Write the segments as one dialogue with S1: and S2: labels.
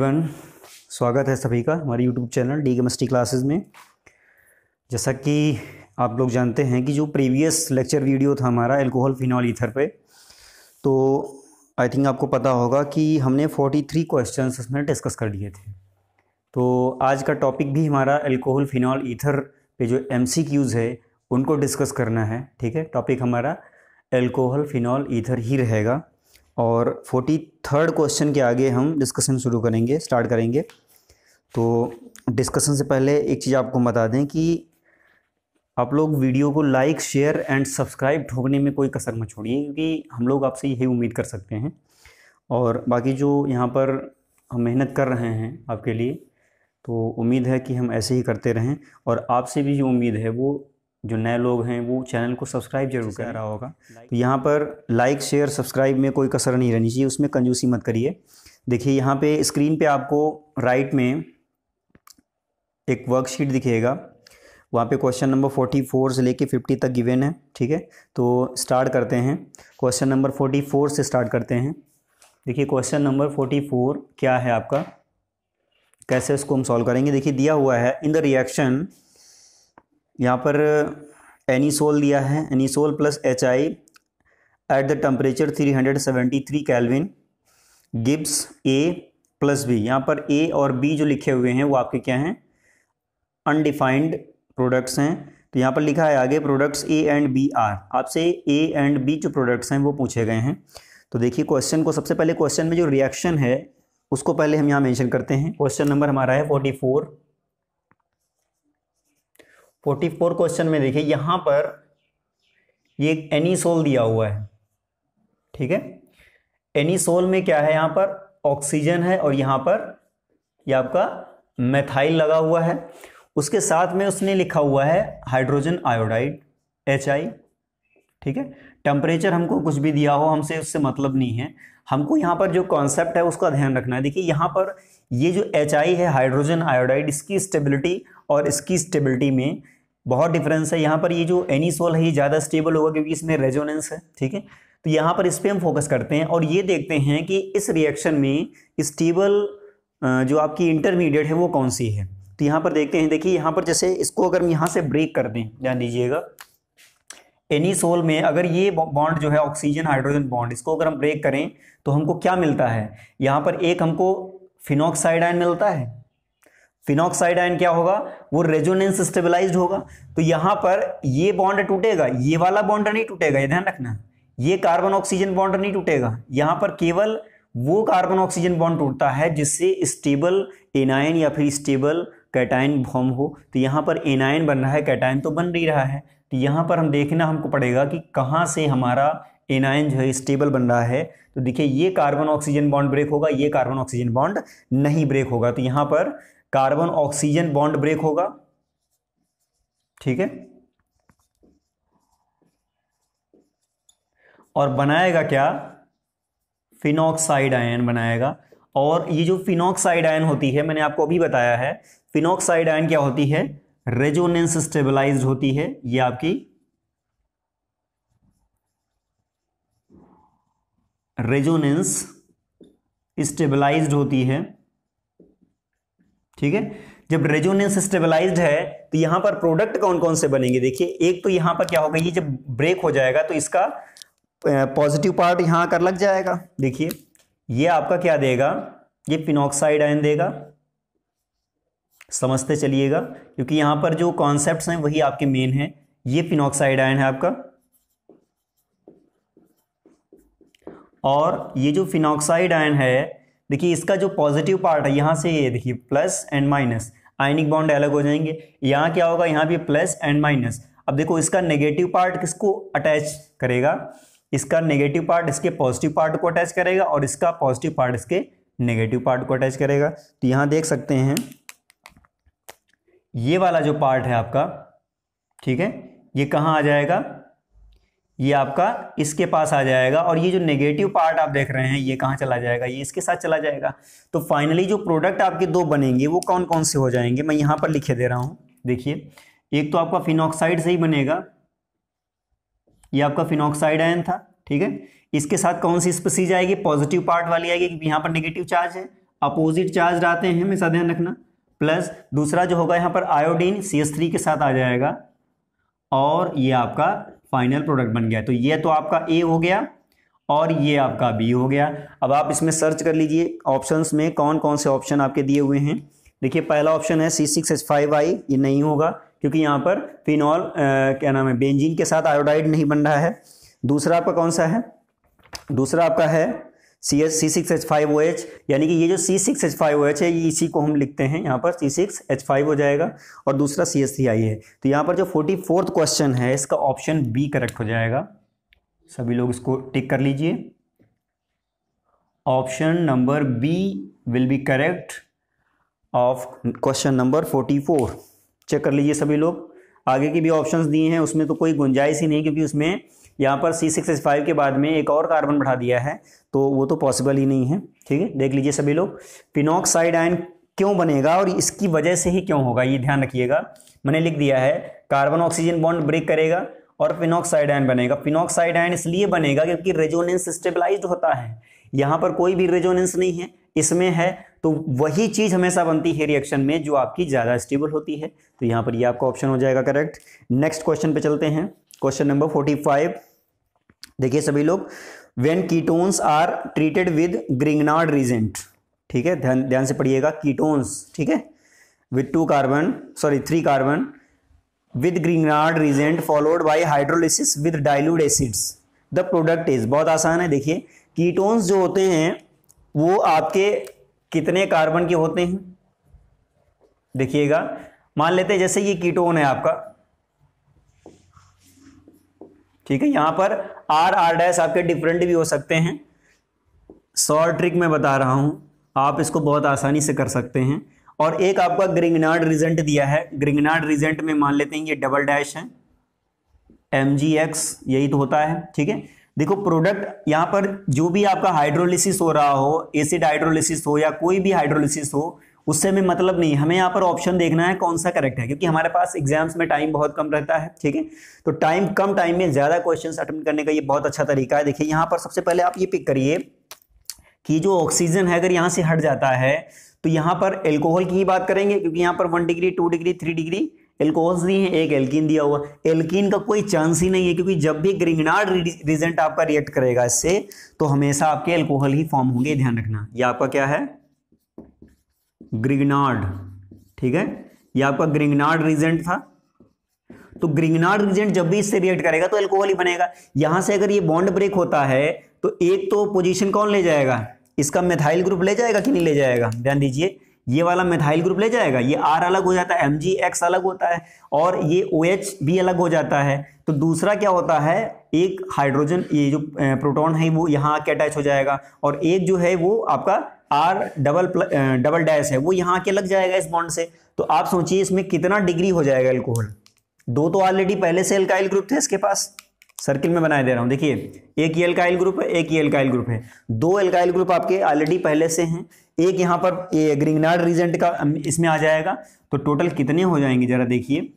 S1: everyone स्वागत है सभी का हमारे YouTube channel D chemistry classes में जैसा कि आप लोग जानते हैं कि जो प्रीवियस लेक्चर वीडियो था हमारा एल्कोहल फिनॉल ईथर पे तो आई थिंक आपको पता होगा कि हमने 43 क्वेश्चन उसमें डिस्कस कर दिए थे तो आज का टॉपिक भी हमारा एल्कोहल फिनॉल ईथर पे जो एम है उनको डिस्कस करना है ठीक है टॉपिक हमारा एल्कोहल फिनॉल ईथर ही रहेगा और फोर्टी थर्ड क्वेश्चन के आगे हम डिस्कशन शुरू करेंगे स्टार्ट करेंगे तो डिस्कशन से पहले एक चीज़ आपको बता दें कि आप लोग वीडियो को लाइक शेयर एंड सब्सक्राइब ठोकने में कोई कसर मत छोड़िए क्योंकि हम लोग आपसे यही उम्मीद कर सकते हैं और बाकी जो यहाँ पर हम मेहनत कर रहे हैं आपके लिए तो उम्मीद है कि हम ऐसे ही करते रहें और आपसे भी जो उम्मीद है वो जो नए लोग हैं वो चैनल को सब्सक्राइब जरूर कर रहा होगा तो यहाँ पर लाइक शेयर सब्सक्राइब में कोई कसर नहीं रहनी चाहिए उसमें कंजूसी मत करिए देखिए यहाँ पे स्क्रीन पे आपको राइट में एक वर्कशीट दिखेगा वहाँ पे क्वेश्चन नंबर फोर्टी फोर से लेके फिफ्टी तक गिवेन है ठीक है तो स्टार्ट करते हैं क्वेश्चन नंबर फोर्टी फोर से स्टार्ट करते हैं देखिए क्वेश्चन नंबर फोर्टी फोर क्या है आपका कैसे इसको हम सॉल्व करेंगे देखिए दिया हुआ है इन द रिएक्शन यहाँ पर एनीसोल uh, दिया है anisole plus H I at the temperature 373 kelvin gives A plus B यहाँ पर ए और बी जो लिखे हुए हैं वो आपके क्या हैं अनडिफाइंड प्रोडक्ट्स हैं तो यहाँ पर लिखा है आगे products A and B are आपसे ए एंड बी जो प्रोडक्ट्स हैं वो पूछे गए हैं तो देखिए क्वेश्चन को सबसे पहले क्वेश्चन में जो रिएक्शन है उसको पहले हम यहाँ मेंशन करते हैं क्वेश्चन नंबर हमारा है forty four forty four question में देखिए यहाँ पर ये एनीसोल दिया हुआ है ठीक है एनीसोल में क्या है यहाँ पर ऑक्सीजन है और यहाँ पर ये यह आपका मेथाइल लगा हुआ है उसके साथ में उसने लिखा हुआ है हाइड्रोजन आयोडाइड एच आई ठीक है टेम्परेचर हमको कुछ भी दिया हो हमसे उससे मतलब नहीं है हमको यहाँ पर जो कॉन्सेप्ट है उसका ध्यान रखना है देखिए यहाँ पर ये जो एच आई है हाइड्रोजन आयोडाइड इसकी स्टेबिलिटी और इसकी स्टेबिलिटी में बहुत डिफरेंस है यहाँ पर ये जो एनीसोल है ये ज़्यादा स्टेबल होगा क्योंकि इसमें रेजोनेंस है ठीक है तो यहाँ पर इस पर हम फोकस करते हैं और ये देखते हैं कि इस रिएक्शन में स्टेबल जो आपकी इंटरमीडिएट है वो कौन सी है तो यहाँ पर देखते हैं देखिए यहाँ पर जैसे इसको अगर हम यहाँ से ब्रेक कर दें ध्यान दीजिएगा एनीसोल में अगर ये बॉन्ड जो है ऑक्सीजन हाइड्रोजन बॉन्ड इसको अगर हम ब्रेक करें तो हमको क्या मिलता है यहाँ पर एक हमको फिनॉक्साइड आयन मिलता है फिनॉक्साइड आयन क्या होगा वो रेजोनेंस स्टेबलाइज्ड होगा तो यहां पर ये बॉन्ड टूटेगा ये वाला बॉन्ड नहीं टूटेगा ये ध्यान रखना ये कार्बन ऑक्सीजन बॉन्ड नहीं टूटेगा यहां पर केवल वो कार्बन ऑक्सीजन बॉन्ड टूटता है जिससे स्टेबल एनायन या फिर स्टेबल कैटाइन फॉर्म हो तो यहाँ पर एनायन बन रहा है कैटाइन तो बन नहीं रहा है तो यहाँ पर हम देखना हमको पड़ेगा कि कहाँ से हमारा एनायन जो है स्टेबल बन रहा है तो देखिए ये कार्बन ऑक्सीजन बॉन्ड ब्रेक होगा ये कार्बन ऑक्सीजन बॉन्ड नहीं ब्रेक होगा तो यहां पर कार्बन ऑक्सीजन बॉन्ड ब्रेक होगा ठीक है और बनाएगा क्या फिनॉक्साइड आयन बनाएगा और ये जो फिनॉक्साइड आयन होती है मैंने आपको अभी बताया है फिनॉक्साइड आयन क्या होती है रेजोनेंस स्टेबलाइज्ड होती है ये आपकी रेजोनेंस स्टेबलाइज्ड होती है ठीक है जब रेजोनेंस स्टेबलाइज्ड है तो यहां पर प्रोडक्ट कौन कौन से बनेंगे देखिए एक तो यहां पर क्या होगा ये जब ब्रेक हो जाएगा तो इसका पॉजिटिव पार्ट यहां आकर लग जाएगा देखिए ये आपका क्या देगा ये पिनॉक्साइड आयन देगा समझते चलिएगा क्योंकि यहां पर जो कॉन्सेप्ट हैं वही आपके मेन हैं ये पिनॉक्साइड आयन है आपका और ये जो फिनॉक्साइड आयन है देखिए इसका जो पॉजिटिव पार्ट है यहाँ से ये देखिए plus and minus ionic bond अलग हो जाएंगे यहाँ क्या होगा यहाँ भी प्लस एंड माइनस अब देखो इसका नेगेटिव पार्ट किसको अटैच करेगा इसका नेगेटिव पार्ट इसके पॉजिटिव पार्ट को अटैच करेगा और इसका पॉजिटिव पार्ट इसके नेगेटिव पार्ट को अटैच करेगा तो यहाँ देख सकते हैं ये वाला जो पार्ट है आपका ठीक है ये कहाँ आ जाएगा ये आपका इसके पास आ जाएगा और ये जो नेगेटिव पार्ट आप देख रहे हैं ये कहाँ चला जाएगा ये इसके साथ चला जाएगा तो फाइनली जो प्रोडक्ट आपके दो बनेंगे वो कौन कौन से हो जाएंगे मैं यहाँ पर लिखे दे रहा हूँ देखिए एक तो आपका फिनॉक्साइड से ही बनेगा ये आपका फिनॉक्साइड आयन था ठीक है इसके साथ कौन सी स्पीसीज आएगी पॉजिटिव पार्ट वाली आएगी क्योंकि यहाँ पर नेगेटिव चार्ज है अपोजिट चार्ज आते हैं हमेशा ध्यान रखना प्लस दूसरा जो होगा यहाँ पर आयोडीन सी के साथ आ जाएगा और ये आपका फाइनल प्रोडक्ट बन गया तो ये तो आपका ए हो गया और ये आपका बी हो गया अब आप इसमें सर्च कर लीजिए ऑप्शंस में कौन कौन से ऑप्शन आपके दिए हुए हैं देखिए पहला ऑप्शन है C six H five I ये नहीं होगा क्योंकि यहाँ पर फिनॉल क्या नाम है बेंजीन के साथ आयोडाइड नहीं बन रहा है दूसरा आपका कौन सा है दूसरा आपका है C S C six H five O H यानी कि ये जो C six H five O H है ये इसी को हम लिखते हैं यहाँ पर सी सिक्स एच फाइव हो जाएगा और दूसरा सी एस सी आई है तो यहाँ पर जो फोर्टी फोर्थ क्वेश्चन है इसका ऑप्शन बी करेक्ट हो जाएगा सभी लोग इसको टिक कर लीजिए option number B will be correct of question number forty four check कर लीजिए सभी लोग आगे के भी ऑप्शंस दिए हैं उसमें तो कोई गुंजाइश ही नहीं क्योंकि उसमें यहाँ पर सी सिक्स फाइव के बाद में एक और कार्बन बढ़ा दिया है तो वो तो पॉसिबल ही नहीं है ठीक है देख लीजिए सभी लोग पिनॉक्साइड आयन क्यों बनेगा और इसकी वजह से ही क्यों होगा ये ध्यान रखिएगा मैंने लिख दिया है कार्बन ऑक्सीजन बॉन्ड ब्रेक करेगा और पिनॉक्साइड आयन बनेगा पिनॉक्साइड आयन इसलिए बनेगा क्योंकि रेजोनेंस स्टेबलाइज होता है यहाँ पर कोई भी रेजोनेंस नहीं है इसमें है तो वही चीज़ हमेशा बनती है रिएक्शन में जो आपकी ज़्यादा स्टेबल होती है तो यहाँ पर ये यह आपका ऑप्शन हो जाएगा करेक्ट नेक्स्ट क्वेश्चन पे चलते हैं क्वेश्चन नंबर फोर्टी फाइव देखिए सभी लोग when ketones are treated with Grignard reagent ठीक है ध्यान ध्यान से पढ़िएगा कीटोन्स ठीक है with two carbon sorry three carbon with Grignard reagent followed by hydrolysis with dilute acids the product is बहुत आसान है देखिए कीटोन्स जो होते हैं वो आपके कितने कार्बन के होते हैं देखिएगा मान लेते हैं जैसे ये कीटोन है आपका ठीक है यहां पर आर आर डैश आपके डिफरेंट भी हो सकते हैं शॉर्ट ट्रिक में बता रहा हूं आप इसको बहुत आसानी से कर सकते हैं और एक आपका ग्रिंगनार्ड रिजेंट दिया है ग्रिंगनार्ड रिजेंट में मान लेते हैं ये डबल डैश है एम जी एक्स यही तो होता है ठीक है देखो प्रोडक्ट यहां पर जो भी आपका हाइड्रोलिसिस हो रहा हो एसिड हाइड्रोलिसिस हो या कोई भी हाइड्रोलिसिस हो उससे हमें मतलब नहीं हमें यहाँ पर ऑप्शन देखना है कौन सा करेक्ट है क्योंकि हमारे पास एग्जाम्स में टाइम बहुत कम रहता है ठीक है तो टाइम कम टाइम में ज़्यादा क्वेश्चन अटेम्प्ट करने का ये बहुत अच्छा तरीका है देखिए यहाँ पर सबसे पहले आप ये पिक करिए कि जो ऑक्सीजन है अगर यहाँ से हट जाता है तो यहाँ पर एल्कोहल की ही बात करेंगे क्योंकि यहाँ पर one degree two degree three degree alcohols दी है एक एल्किन दिया हुआ एल्किन का कोई चांस ही नहीं है क्योंकि जब भी ग्रिंगनार रिजेंट आपका रिएक्ट करेगा इससे तो हमेशा आपके एल्कोहल ही फॉर्म होंगे ध्यान रखना ये आपका क्या है ग्रिगनाड ठीक है ये आपका ग्रिगनाड रीजेंट था तो ग्रिगनाड रीजेंट जब भी इससे रिएक्ट करेगा तो एल्कोहल ही बनेगा यहां से अगर ये बॉन्ड ब्रेक होता है तो एक तो पोजीशन कौन ले जाएगा इसका मेथाइल ग्रुप ले जाएगा कि नहीं ले जाएगा ध्यान दीजिए ये वाला मेथाइल ग्रुप ले जाएगा ये आर अलग हो जाता है एम जी एक्स अलग होता है और ये ओ एच भी अलग हो जाता है तो दूसरा क्या होता है एक हाइड्रोजन ये जो प्रोटॉन है वो यहाँ आके अटैच हो जाएगा और एक जो है वो आपका आर डबल डबल डैश है वो यहाँ के लग जाएगा इस बॉन्ड से तो आप सोचिए इसमें कितना डिग्री हो जाएगा एल्कोहल दो तो ऑलरेडी पहले से एल्काइल ग्रुप थे इसके पास सर्किल में बनाए दे रहा हूं देखिए एक ही एल्काइल ग्रुप है एक ही एल्काइल ग्रुप है दो एल्काइल ग्रुप आपके ऑलरेडी पहले से हैं एक यहां पर ये ग्रिंगनार्ड रीजेंट का इसमें आ जाएगा तो टोटल कितने हो जाएंगे ज़रा देखिए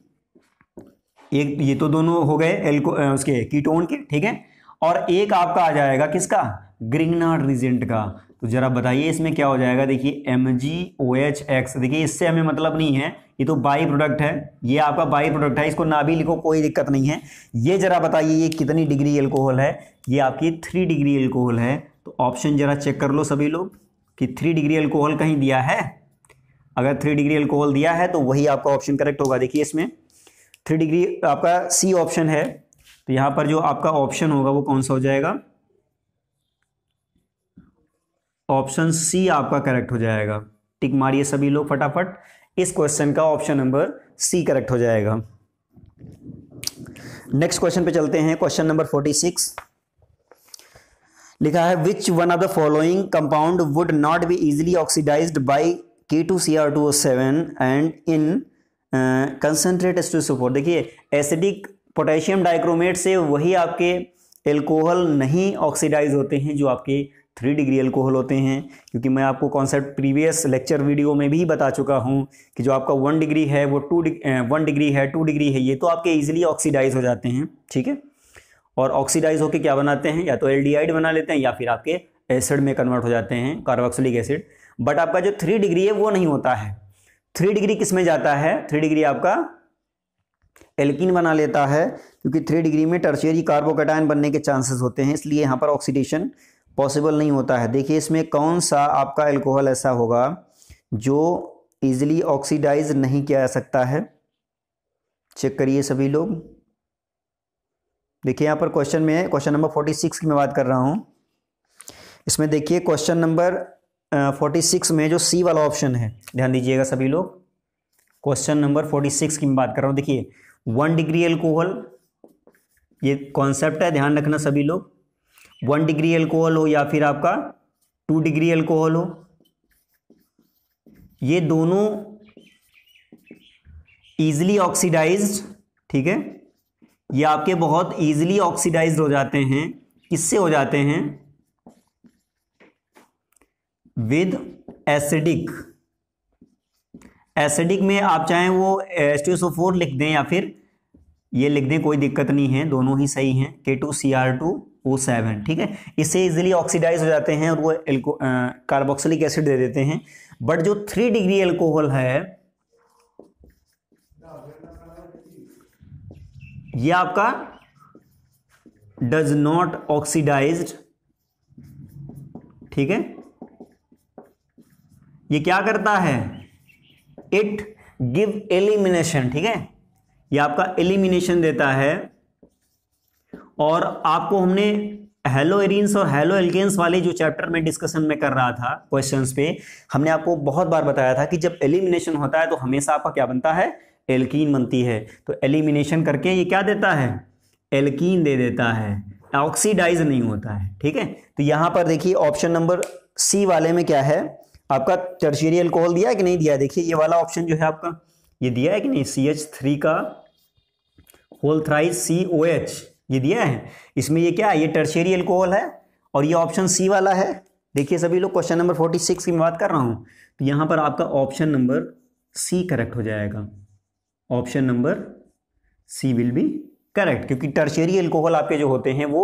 S1: एक ये तो दोनों हो गए एल्को उसके कीटोन के ठीक है और एक आपका आ जाएगा किसका ग्रिंगनार्ड रीजेंट का तो जरा बताइए इसमें क्या हो जाएगा देखिए M G O H X देखिए इससे हमें मतलब नहीं है ये तो बाई प्रोडक्ट है ये आपका बाई प्रोडक्ट है इसको ना भी लिखो कोई दिक्कत नहीं है ये जरा बताइए ये कितनी डिग्री एल्कोहल है ये आपकी थ्री डिग्री एल्कोहल है तो ऑप्शन जरा चेक कर लो सभी लोग कि थ्री डिग्री एल्कोहल कहीं दिया है अगर थ्री डिग्री एल्कोहल दिया है तो वही आपका ऑप्शन करेक्ट होगा देखिए इसमें थ्री डिग्री आपका सी ऑप्शन है तो यहाँ पर जो आपका ऑप्शन होगा वो कौन सा हो जाएगा ऑप्शन सी आपका करेक्ट हो जाएगा टिक मारिए सभी लोग फटाफट इस क्वेश्चन का ऑप्शन नंबर सी करेक्ट हो जाएगा नेक्स्ट क्वेश्चन पे चलते हैं क्वेश्चन नंबर फोर्टी सिक्स लिखा है which one of the following compound would not be easily oxidise by K two C R two seven and in concentrate two सुपोर देखिए acidic potassium dichromate से वही आपके एल्कोहल नहीं ऑक्सीडाइज होते हैं जो आपके थ्री डिग्री अल्कोहल होते हैं क्योंकि मैं आपको कॉन्सेप्ट प्रीवियस लेक्चर वीडियो में भी बता चुका हूँ कि जो आपका वन डिग्री है वो टू वन डिग्री है टू डिग्री है ये तो आपके ईजिली ऑक्सीडाइज हो जाते हैं ठीक है और ऑक्सीडाइज होकर क्या बनाते हैं या तो एल बना लेते हैं या फिर आपके एसिड में कन्वर्ट हो जाते हैं कार्बोक्सिलिक एसिड बट आपका जो थ्री डिग्री है वो नहीं होता है थ्री डिग्री किस में जाता है थ्री डिग्री आपका एल्किन बना लेता है क्योंकि थ्री डिग्री में टर्शियरी कार्बोकटाइन बनने के चांसेस होते हैं इसलिए यहाँ पर ऑक्सीडेशन पॉसिबल नहीं होता है देखिए इसमें कौन सा आपका एल्कोहल ऐसा होगा जो इजिली ऑक्सीडाइज नहीं किया जा सकता है चेक करिए सभी लोग देखिए यहाँ पर क्वेश्चन में क्वेश्चन नंबर फोर्टी सिक्स की मैं बात कर रहा हूँ इसमें देखिए क्वेश्चन नंबर फोर्टी सिक्स में जो सी वाला ऑप्शन है ध्यान दीजिएगा सभी लोग क्वेश्चन नंबर फोर्टी सिक्स की मैं बात कर रहा हूँ देखिए वन डिग्री एल्कोहल ये कॉन्सेप्ट है ध्यान रखना सभी लोग वन डिग्री एल्कोहल हो या फिर आपका टू डिग्री एल्कोहल हो ये दोनों ईजिली ऑक्सीडाइज ठीक है ये आपके बहुत ईजिली ऑक्सीडाइज हो जाते हैं किससे हो जाते हैं विद एसिडिक एसिडिक में आप चाहें वो एस टी फोर लिख दें या फिर ये लिख दें कोई दिक्कत नहीं है दोनों ही सही हैं K two C R two O seven ठीक है इससे इजिली ऑक्सीडाइज हो जाते हैं और वो एल्को कार्बोक्सिलिक एसिड दे देते हैं बट जो थ्री डिग्री एल्कोहल है ये आपका डज नॉट ऑक्सीडाइज ठीक है ये क्या करता है इट गिव एलिमिनेशन ठीक है ये आपका एलिमिनेशन देता है और आपको हमने हेलो एरिन्स और हेलो एलगेंस वाले जो चैप्टर में डिस्कशन में कर रहा था क्वेश्चंस पे हमने आपको बहुत बार बताया था कि जब एलिमिनेशन होता है तो हमेशा आपका क्या बनता है एल्कीन बनती है तो एलिमिनेशन करके ये क्या देता है एल्कीन दे देता है ऑक्सीडाइज नहीं होता है ठीक है तो यहाँ पर देखिए ऑप्शन नंबर सी वाले में क्या है आपका टर्शीरी अल्कोहल दिया है कि नहीं दिया देखिए ये वाला ऑप्शन जो है आपका ये दिया है कि नहीं सी एच थ्री का whole thrice C O H ये दिया है इसमें ये क्या है ये टर्शेरी एल्कोहल है और ये ऑप्शन सी वाला है देखिए सभी लोग क्वेश्चन नंबर फोर्टी सिक्स की बात कर रहा हूँ तो यहाँ पर आपका ऑप्शन नंबर सी करेक्ट हो जाएगा option number C will be correct क्योंकि टर्शेरी एल्कोहल आपके जो होते हैं वो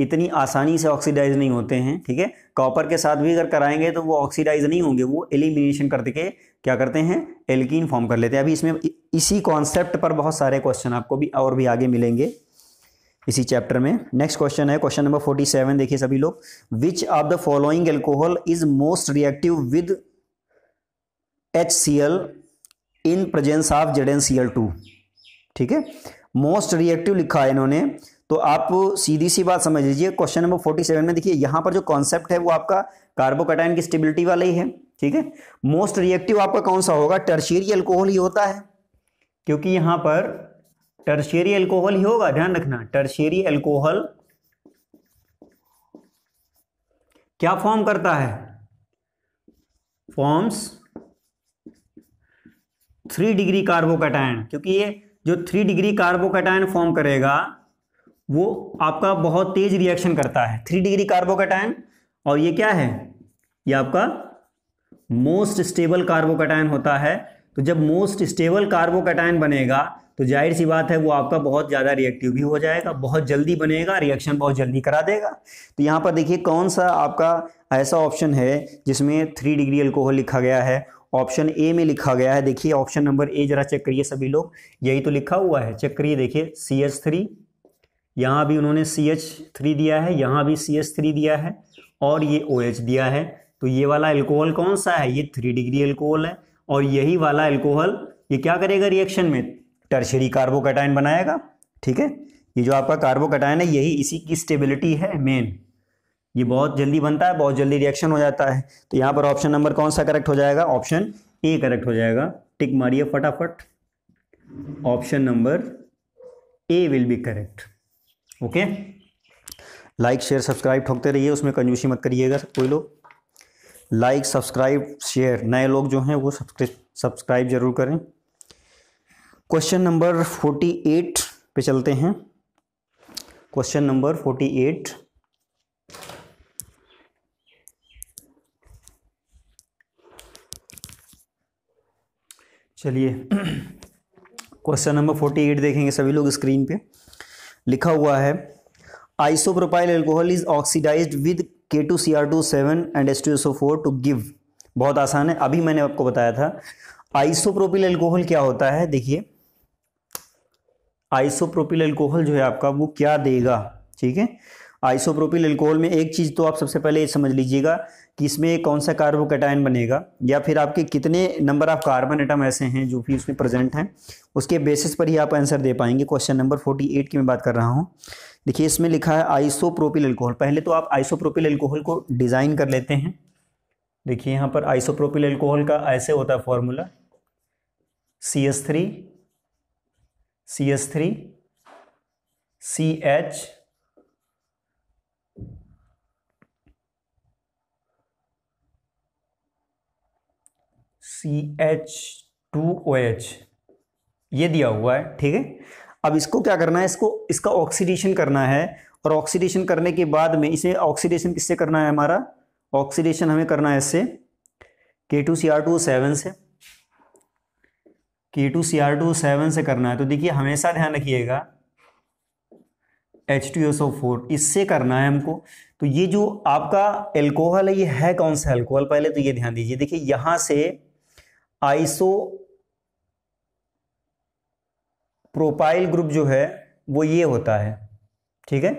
S1: इतनी आसानी से ऑक्सीडाइज नहीं होते हैं ठीक है कॉपर के साथ भी अगर कराएंगे तो वो ऑक्सीडाइज नहीं होंगे वो एलिमिनेशन करते के क्या करते हैं एल्कीन फॉर्म कर लेते हैं अभी इसमें इसी कॉन्सेप्ट पर बहुत सारे क्वेश्चन आपको भी और भी आगे मिलेंगे इसी चैप्टर में नेक्स्ट क्वेश्चन है क्वेश्चन नंबर फोर्टी सेवन देखिए सभी लोग which of the following alcohol is most reactive with H C L in presence of Z N C L two ठीक है मोस्ट रिएक्टिव लिखा है इन्होंने तो आप सीधी सी बात समझ लीजिए क्वेश्चन नंबर फोर्टी सेवन में देखिए यहां पर जो कॉन्सेप्ट है वो आपका कार्बोकटाइन की स्टेबिलिटी वाला ही है ठीक है मोस्ट रिएक्टिव आपका कौन सा होगा टर्शीरी अल्कोहल ही होता है क्योंकि यहां पर टर्शियरी एल्कोहल ही होगा ध्यान रखना टर्शियरी एल्कोहल क्या फॉर्म करता है फॉर्म्स थ्री डिग्री कार्बोकटायन क्योंकि ये जो थ्री डिग्री कार्बोकैटायन फॉर्म करेगा वो आपका बहुत तेज रिएक्शन करता है थ्री डिग्री कार्बोकैटायन और ये क्या है ये आपका मोस्ट स्टेबल कार्बोकटायन होता है तो जब मोस्ट स्टेबल कार्बोकैटायन बनेगा तो जाहिर सी बात है वो आपका बहुत ज़्यादा रिएक्टिव भी हो जाएगा बहुत जल्दी बनेगा रिएक्शन बहुत जल्दी करा देगा तो यहाँ पर देखिए कौन सा आपका ऐसा ऑप्शन है जिसमें थ्री डिग्री अल्कोहल लिखा गया है ऑप्शन ए में लिखा गया है देखिए ऑप्शन नंबर ए जरा चेक करिए सभी लोग यही तो लिखा हुआ है चेक करिए देखिए सी एच थ्री यहाँ भी उन्होंने सी एच थ्री दिया है यहाँ भी सी एच थ्री दिया है और ये ओ OH एच दिया है तो ये वाला अल्कोहल कौन सा है ये थ्री डिग्री अल्कोहल है और यही वाला अल्कोहल ये क्या करेगा रिएक्शन में टर्शरी कार्बोकटाइन बनाएगा ठीक है ये जो आपका कार्बोकटाइन है यही इसी की स्टेबिलिटी है मेन ये बहुत जल्दी बनता है बहुत जल्दी रिएक्शन हो जाता है तो यहाँ पर ऑप्शन नंबर कौन सा करेक्ट हो जाएगा ऑप्शन ए करेक्ट हो जाएगा टिक मारिए फटाफट option number A will be correct okay like share subscribe ठोकते रहिए उसमें कंजूसी मत करिएगा कोई लोग लाइक सब्सक्राइब शेयर नए लोग जो हैं वो सब्सक्राइब जरूर करें क्वेश्चन नंबर फोर्टी एट पे चलते हैं क्वेश्चन नंबर फोर्टी एट चलिए क्वेश्चन नंबर फोर्टी एट देखेंगे सभी लोग स्क्रीन पे लिखा हुआ है isopropyl alcohol is oxidised with K two C R two seven and S two S O four to give बहुत आसान है अभी मैंने आपको बताया था आइसोप्रोपिल एल्कोहल क्या होता है देखिए आइसोप्रोपिल अल्कोहल जो है आपका वो क्या देगा ठीक है आइसोप्रोपिल अल्कोहल में एक चीज़ तो आप सबसे पहले ये समझ लीजिएगा कि इसमें कौन सा कार्बोकेटाइन बनेगा या फिर आपके कितने नंबर ऑफ कार्बन एटम ऐसे हैं जो भी उसमें प्रेजेंट हैं उसके बेसिस पर ही आप आंसर दे पाएंगे क्वेश्चन नंबर फोर्टी एट की मैं बात कर रहा हूँ देखिए इसमें लिखा है आइसोप्रोपिल अल्कोहल पहले तो आप आइसोप्रोपिल अल्कोहल को डिज़ाइन कर लेते हैं देखिए यहाँ पर आइसोप्रोपिल अल्कोहल का ऐसे होता है formula C S three C S three C H C H two O H ये दिया हुआ है ठीक है अब इसको क्या करना है इसको इसका ऑक्सीडेशन करना है और ऑक्सीडेशन करने के बाद में इसे ऑक्सीडेशन किससे करना है हमारा ऑक्सीडेशन हमें करना है इससे K two C R two seven से K two C R two seven से करना है तो देखिए हमेशा ध्यान रखिएगा H two S O four इससे करना है हमको तो ये जो आपका एल्कोहल है ये है कौन सा एल्कोहल पहले तो ये ध्यान दीजिए देखिए यहां से आइसो प्रोपाइल ग्रुप जो है वो ये होता है ठीक है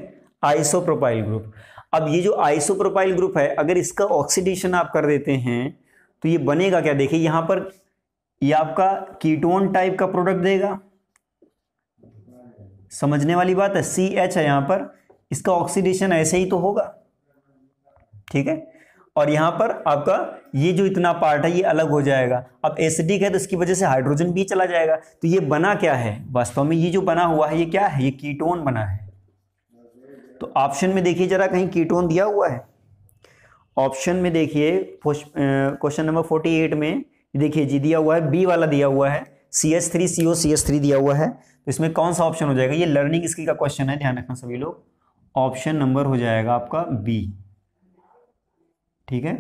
S1: आइसो प्रोपाइल ग्रुप अब ये जो आइसो प्रोपाइल ग्रुप है अगर इसका ऑक्सीडेशन आप कर देते हैं तो ये बनेगा क्या देखिए यहां पर ये आपका कीटोन टाइप का प्रोडक्ट देगा समझने वाली बात है सी एच है यहां पर इसका ऑक्सीडेशन ऐसे ही तो होगा ठीक है और यहां पर आपका ये जो इतना पार्ट है ये अलग हो जाएगा अब एसिडिक है तो इसकी वजह से हाइड्रोजन भी चला जाएगा तो ये बना क्या है वास्तव में ये जो बना हुआ है ये क्या है ये कीटोन बना है तो ऑप्शन में देखिए जरा कहीं कीटोन दिया हुआ है ऑप्शन में देखिए क्वेश्चन नंबर फोर्टी एट में देखिए जी दिया हुआ है बी वाला दिया हुआ है C S three C O C S three दिया हुआ है तो इसमें कौन सा ऑप्शन हो जाएगा ये लर्निंग स्किल का क्वेश्चन है ध्यान रखना सभी लोग ऑप्शन नंबर हो जाएगा आपका बी ठीक है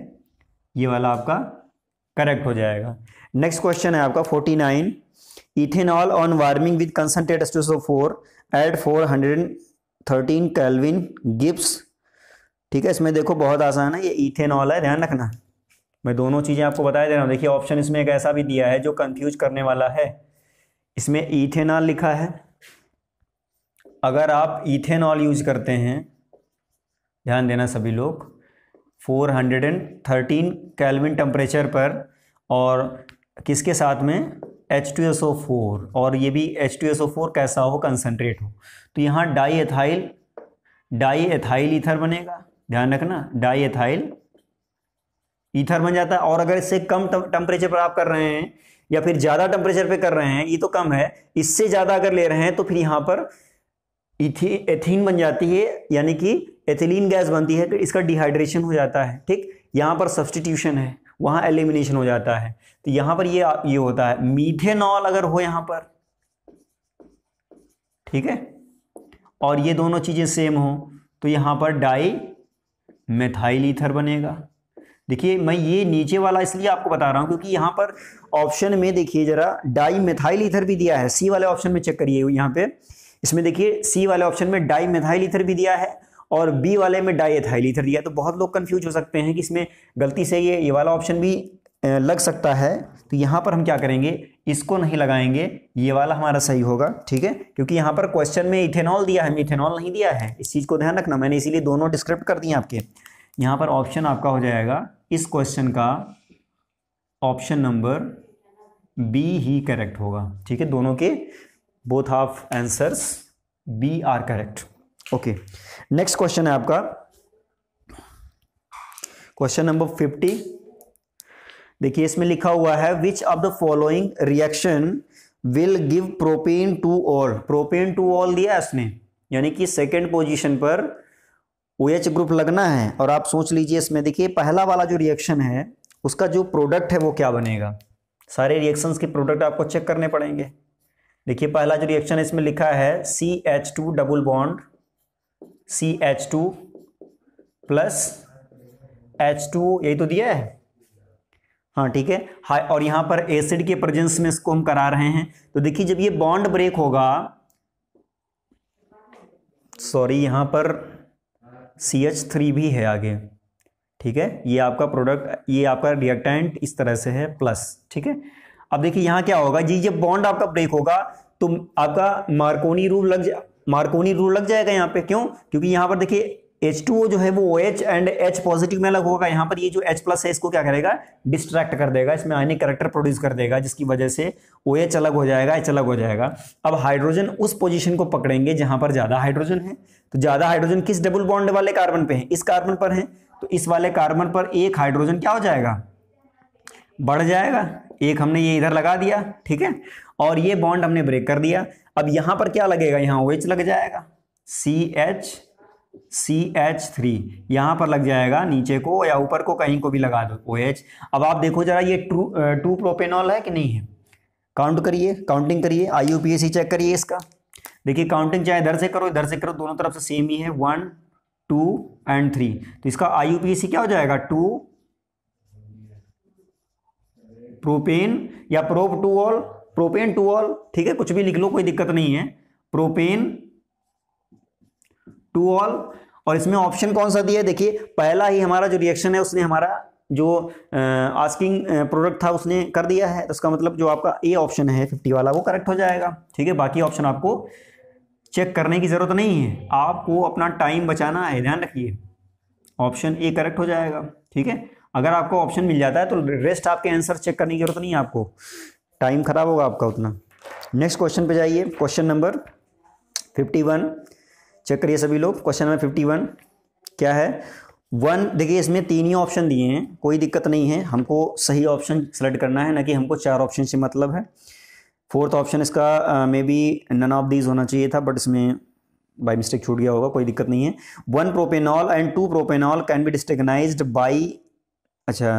S1: ये वाला आपका करेक्ट हो जाएगा नेक्स्ट क्वेश्चन है आपका forty nine ethanol on warming with concentrate of four eight four hundred thirteen kelvin gives ठीक है इसमें देखो बहुत आसान है ये इथेनॉल है ध्यान रखना मैं दोनों चीज़ें आपको बताया दे रहा हूँ देखिए ऑप्शन इसमें एक ऐसा भी दिया है जो कंफ्यूज करने वाला है इसमें इथेनॉल लिखा है अगर आप इथेनॉल यूज करते हैं ध्यान देना सभी लोग 413 कैलविन टेम्परेचर पर और किसके साथ में H2SO4 और ये भी H2SO4 कैसा हो कंसनट्रेट हो तो यहाँ diethyl diethyl ether बनेगा ध्यान रखना डाई एथाइल ईथर बन जाता है और अगर इससे कम टेम्परेचर पर आप कर रहे हैं या फिर ज़्यादा टेम्परेचर पे कर रहे हैं ये तो कम है इससे ज़्यादा अगर ले रहे हैं तो फिर यहां पर इथी एथीन बन जाती है यानी कि एथिलीन गैस बनती है तो इसका डिहाइड्रेशन हो जाता है ठीक यहां पर सब्सटीट्यूशन है वहां एलिमिनेशन हो जाता है तो यहां पर ये ये होता है मीथेनॉल अगर हो यहां पर ठीक है और ये दोनों चीज़ें सेम हो तो यहां पर डाई मेथाइल ईथर बनेगा देखिए मैं ये नीचे वाला इसलिए आपको बता रहा हूँ क्योंकि यहाँ पर ऑप्शन में देखिए जरा डाई मेथाइल ईथर भी दिया है सी वाले ऑप्शन में चेक करिए यहाँ पे इसमें देखिए सी वाले ऑप्शन में डाई मेथाइल ईथर भी दिया है और बी वाले में डाई एथाइल ईथर दिया है तो बहुत लोग कन्फ्यूज हो सकते हैं कि इसमें गलती से ये ये वाला ऑप्शन भी लग सकता है तो यहाँ पर हम क्या करेंगे इसको नहीं लगाएंगे ये वाला हमारा सही होगा ठीक है क्योंकि यहाँ पर क्वेश्चन में इथेनॉल दिया है इथेनॉल नहीं दिया है इस चीज़ को ध्यान रखना मैंने इसीलिए दोनों डिस्क्रिप्ट कर दिए आपके यहाँ पर ऑप्शन आपका हो जाएगा इस क्वेश्चन का ऑप्शन नंबर बी ही करेक्ट होगा ठीक है दोनों के both half answers be are correct okay next question है आपका क्वेश्चन नंबर फिफ्टी देखिए इसमें लिखा हुआ है which of the following reaction will give propan two ol propan two ol दिया इसने यानी कि सेकेंड पोजीशन पर ओ एच ग्रुप लगना है और आप सोच लीजिए इसमें देखिए पहला वाला जो रिएक्शन है उसका जो प्रोडक्ट है वो क्या बनेगा सारे रिएक्शंस के प्रोडक्ट आपको चेक करने पड़ेंगे देखिए पहला जो रिएक्शन इसमें लिखा है C H two double bond C H two plus H two यही तो दिया है हाँ ठीक है हाई और यहाँ पर एसिड के प्रेजेंस में इसको हम करा रहे हैं तो देखिए जब ये बॉन्ड ब्रेक होगा सॉरी यहाँ पर सी एच थ्री भी है आगे ठीक है ये आपका प्रोडक्ट ये आपका रिएक्टेंट इस तरह से है प्लस ठीक है अब देखिए यहाँ क्या होगा जी जब बॉन्ड आपका ब्रेक होगा तो आपका मार्कोनी रूल लग जा मार्कोनी रूल लग जाएगा यहाँ पे क्यों क्योंकि यहाँ पर देखिए एच टू ओ जो है वो O H and H positive में अलग होगा यहाँ पर ये जो एच प्लस है इसको क्या करेगा डिस्ट्रैक्ट कर देगा इसमें आयनिक करेक्टर प्रोड्यूस कर देगा जिसकी वजह से ओ एच अलग हो जाएगा एच अलग हो जाएगा अब हाइड्रोजन उस पोजीशन को पकड़ेंगे जहां पर ज़्यादा हाइड्रोजन है तो ज़्यादा हाइड्रोजन किस डबल बॉन्ड वाले कार्बन पे है इस कार्बन पर है तो इस वाले कार्बन पर एक हाइड्रोजन क्या हो जाएगा बढ़ जाएगा एक हमने ये इधर लगा दिया ठीक है और ये बॉन्ड हमने ब्रेक कर दिया अब यहां पर क्या लगेगा यहाँ ओ लग जाएगा C H C H three यहाँ पर लग जाएगा नीचे को या ऊपर को कहीं को भी लगा दो ओ एच अब आप देखो जरा ये टू टू प्रोपेनॉल है कि नहीं है काउंट करिए काउंटिंग करिए I U P S check करिए इसका देखिए काउंटिंग चाहे इधर से करो इधर से करो दोनों तरफ से सेम ही है वन टू एंड थ्री तो इसका आई यू पी एस क्या हो जाएगा टू प्रोपेन या prop two ol propan two ol ठीक है कुछ भी लिख लो कोई दिक्कत नहीं है प्रोपेन टू ऑल और इसमें ऑप्शन कौन सा दिया है देखिए पहला ही हमारा जो रिएक्शन है उसने हमारा जो आस्किंग प्रोडक्ट था उसने कर दिया है तो उसका मतलब जो आपका ए ऑप्शन है फिफ्टी वाला वो करेक्ट हो जाएगा ठीक है बाकी ऑप्शन आपको चेक करने की ज़रूरत नहीं है आपको अपना टाइम बचाना है ध्यान रखिए ऑप्शन ए करेक्ट हो जाएगा ठीक है अगर आपको ऑप्शन मिल जाता है तो रेस्ट आपके आंसर चेक करने की जरूरत नहीं है आपको टाइम खराब होगा आपका उतना नेक्स्ट क्वेश्चन पे जाइए question number fifty one check करिए सभी लोग क्वेश्चन नंबर फिफ्टी वन क्या है वन देखिए इसमें तीन ही ऑप्शन दिए हैं कोई दिक्कत नहीं है हमको सही ऑप्शन सेलेक्ट करना है ना कि हमको चार ऑप्शन से मतलब है फोर्थ ऑप्शन इसका may be none of these होना चाहिए था बट इसमें बाई मिस्टेक छूट गया होगा कोई दिक्कत नहीं है one propanol and two propanol can be distinguish by अच्छा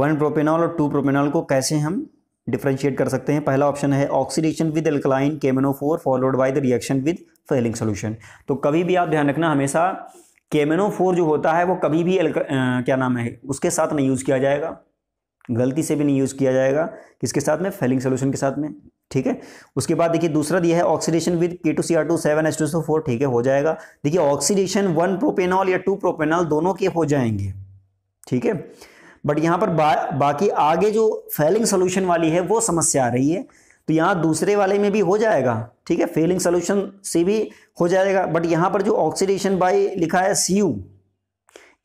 S1: वन प्रोपेनॉल और टू प्रोपेनॉल को कैसे हम डिफ्रेंशिएट कर सकते हैं पहला ऑप्शन है oxidation with alkaline four followed by the reaction with Fehling solution तो कभी भी आप ध्यान रखना हमेशा केमेनो फोर जो होता है वो कभी भी आ, क्या नाम है उसके साथ नहीं यूज़ किया जाएगा गलती से भी नहीं यूज़ किया जाएगा किसके साथ में फेलिंग सोल्यूशन के साथ में ठीक है उसके बाद देखिए दूसरा दिया है oxidation with K two C R two seven H two SO four ठीक है हो जाएगा देखिए ऑक्सीडेशन वन प्रोपेनॉल या टू प्रोपेनॉल दोनों के हो जाएंगे ठीक है बट यहाँ पर बा, बाकी आगे जो फेलिंग सोल्यूशन वाली है वो समस्या आ रही है तो यहाँ दूसरे वाले में भी हो जाएगा ठीक है फेलिंग सोल्यूशन से भी हो जाएगा बट यहाँ पर जो ऑक्सीडेशन बाई लिखा है सी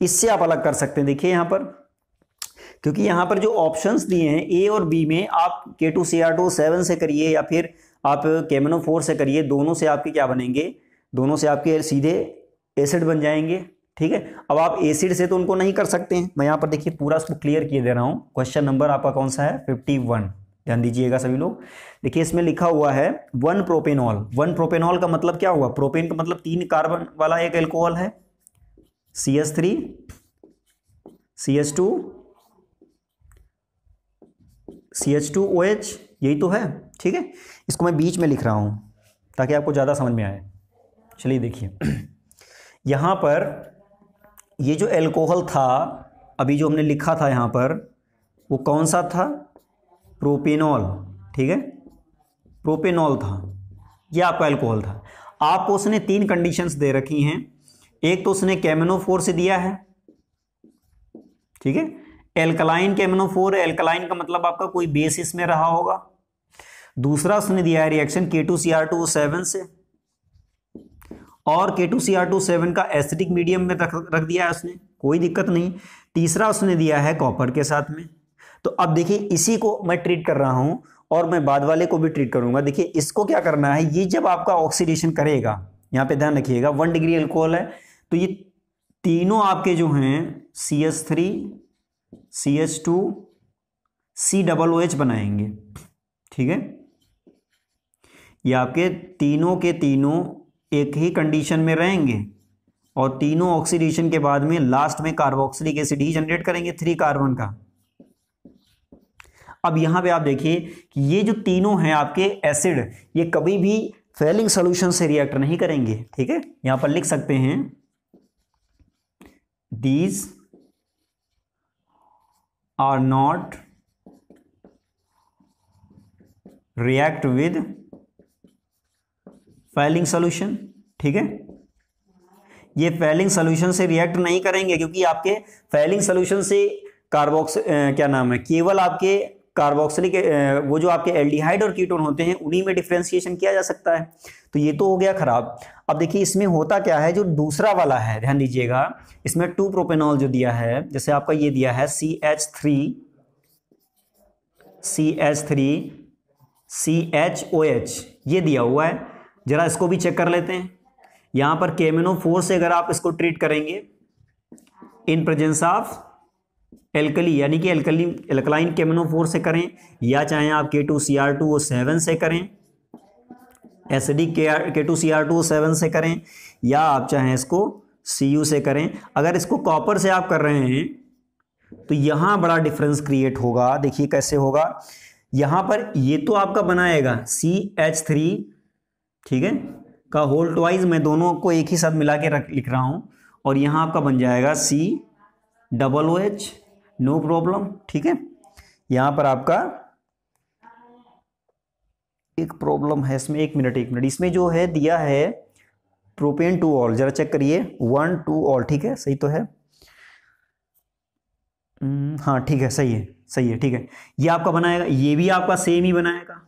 S1: इससे आप अलग कर सकते हैं देखिए यहाँ पर क्योंकि यहाँ पर जो ऑप्शंस दिए हैं ए और बी में आप के two C R two seven से करिए या फिर आप केमेनो फोर से करिए दोनों से आपके क्या बनेंगे दोनों से आपके सीधे एसिड बन जाएंगे ठीक है अब आप एसिड से तो उनको नहीं कर सकते हैं मैं यहाँ पर देखिए पूरा इसको क्लियर किए दे रहा हूँ क्वेश्चन नंबर आपका कौन सा है फिफ्टी वन ध्यान दीजिएगा सभी लोग देखिए इसमें लिखा हुआ है वन प्रोपेनॉल वन प्रोपेनॉल का मतलब क्या हुआ प्रोपेन का मतलब तीन कार्बन वाला एक एल्कोहल है C S three C S two C H two O H यही तो है ठीक है इसको मैं बीच में लिख रहा हूँ ताकि आपको ज़्यादा समझ में आए चलिए देखिए यहाँ पर ये जो एल्कोहल था अभी जो हमने लिखा था यहाँ पर वो कौन सा था प्रोपेनॉल ठीक है प्रोपेनॉल था ये आपका एल्कोहल था आपको तो उसने तीन कंडीशंस दे रखी हैं एक तो उसने कैमिनोफोर से दिया है ठीक है एल्कलाइन कैमिनोफोर एल्कलाइन का मतलब आपका कोई बेस इसमें रहा होगा दूसरा उसने दिया है reaction K two C R two seven से और K two C R two seven का एसिडिक मीडियम में रख रख दिया है उसने कोई दिक्कत नहीं तीसरा उसने दिया है कॉपर के साथ में तो अब देखिए इसी को मैं ट्रीट कर रहा हूँ और मैं बाद वाले को भी ट्रीट करूंगा देखिए इसको क्या करना है ये जब आपका ऑक्सीडेशन करेगा यहाँ पे ध्यान रखिएगा वन डिग्री एल्कोहल है तो ये तीनों आपके जो हैं C S three C S two C double O H बनाएंगे ठीक है ये आपके तीनों के तीनों एक ही कंडीशन में रहेंगे और तीनों ऑक्सीडेशन के बाद में लास्ट में कार्बोक्सिलिक एसिड ही जनरेट करेंगे थ्री कार्बन का अब यहां पे आप देखिए कि ये जो तीनों हैं आपके एसिड ये कभी भी फेलिंग सोल्यूशन से रिएक्ट नहीं करेंगे ठीक है यहां पर लिख सकते हैं these are not react with Fehling solution ठीक है ये फेलिंग सोल्यूशन से रिएक्ट नहीं करेंगे क्योंकि आपके फेलिंग सोल्यूशन से कार्बोक्स क्या नाम है केवल आपके कार्बोक्सिलिक वो जो आपके एल्डिहाइड और कीटोन होते हैं उन्हीं में डिफ्रेंसिएशन किया जा सकता है तो ये तो हो गया खराब अब देखिए इसमें होता क्या है जो दूसरा वाला है ध्यान दीजिएगा इसमें टू प्रोपेनॉल जो दिया है जैसे आपका ये दिया है C H three C H three C H O H ये दिया हुआ है जरा इसको भी चेक कर लेते हैं यहां पर फोर से अगर आप इसको ट्रीट करेंगे इन प्रेजेंस ऑफ एल्कली यानी कि एल्कली एल्कलाइन केमिनो फोर से करें या चाहे आप के two C R two O seven से करें D K R K two C R two O seven से करें या आप चाहें इसको सी यू से करें अगर इसको कॉपर से आप कर रहे हैं तो यहाँ बड़ा डिफरेंस क्रिएट होगा देखिए कैसे होगा यहाँ पर ये तो आपका बनाएगा सी एच थ्री ठीक है का होल ट्वाइज मैं दोनों को एक ही साथ मिला के रख लिख रहा हूँ और यहाँ आपका बन जाएगा C double O H no problem ठीक है यहाँ पर आपका एक प्रॉब्लम है इसमें एक मिनट एक मिनट इसमें जो है दिया है प्रोपेन टू ऑल जरा चेक करिए वन टू ऑल ठीक है सही तो है हम्म, हाँ ठीक है सही है सही है ठीक है ये आपका बनाएगा ये भी आपका सेम ही बनाएगा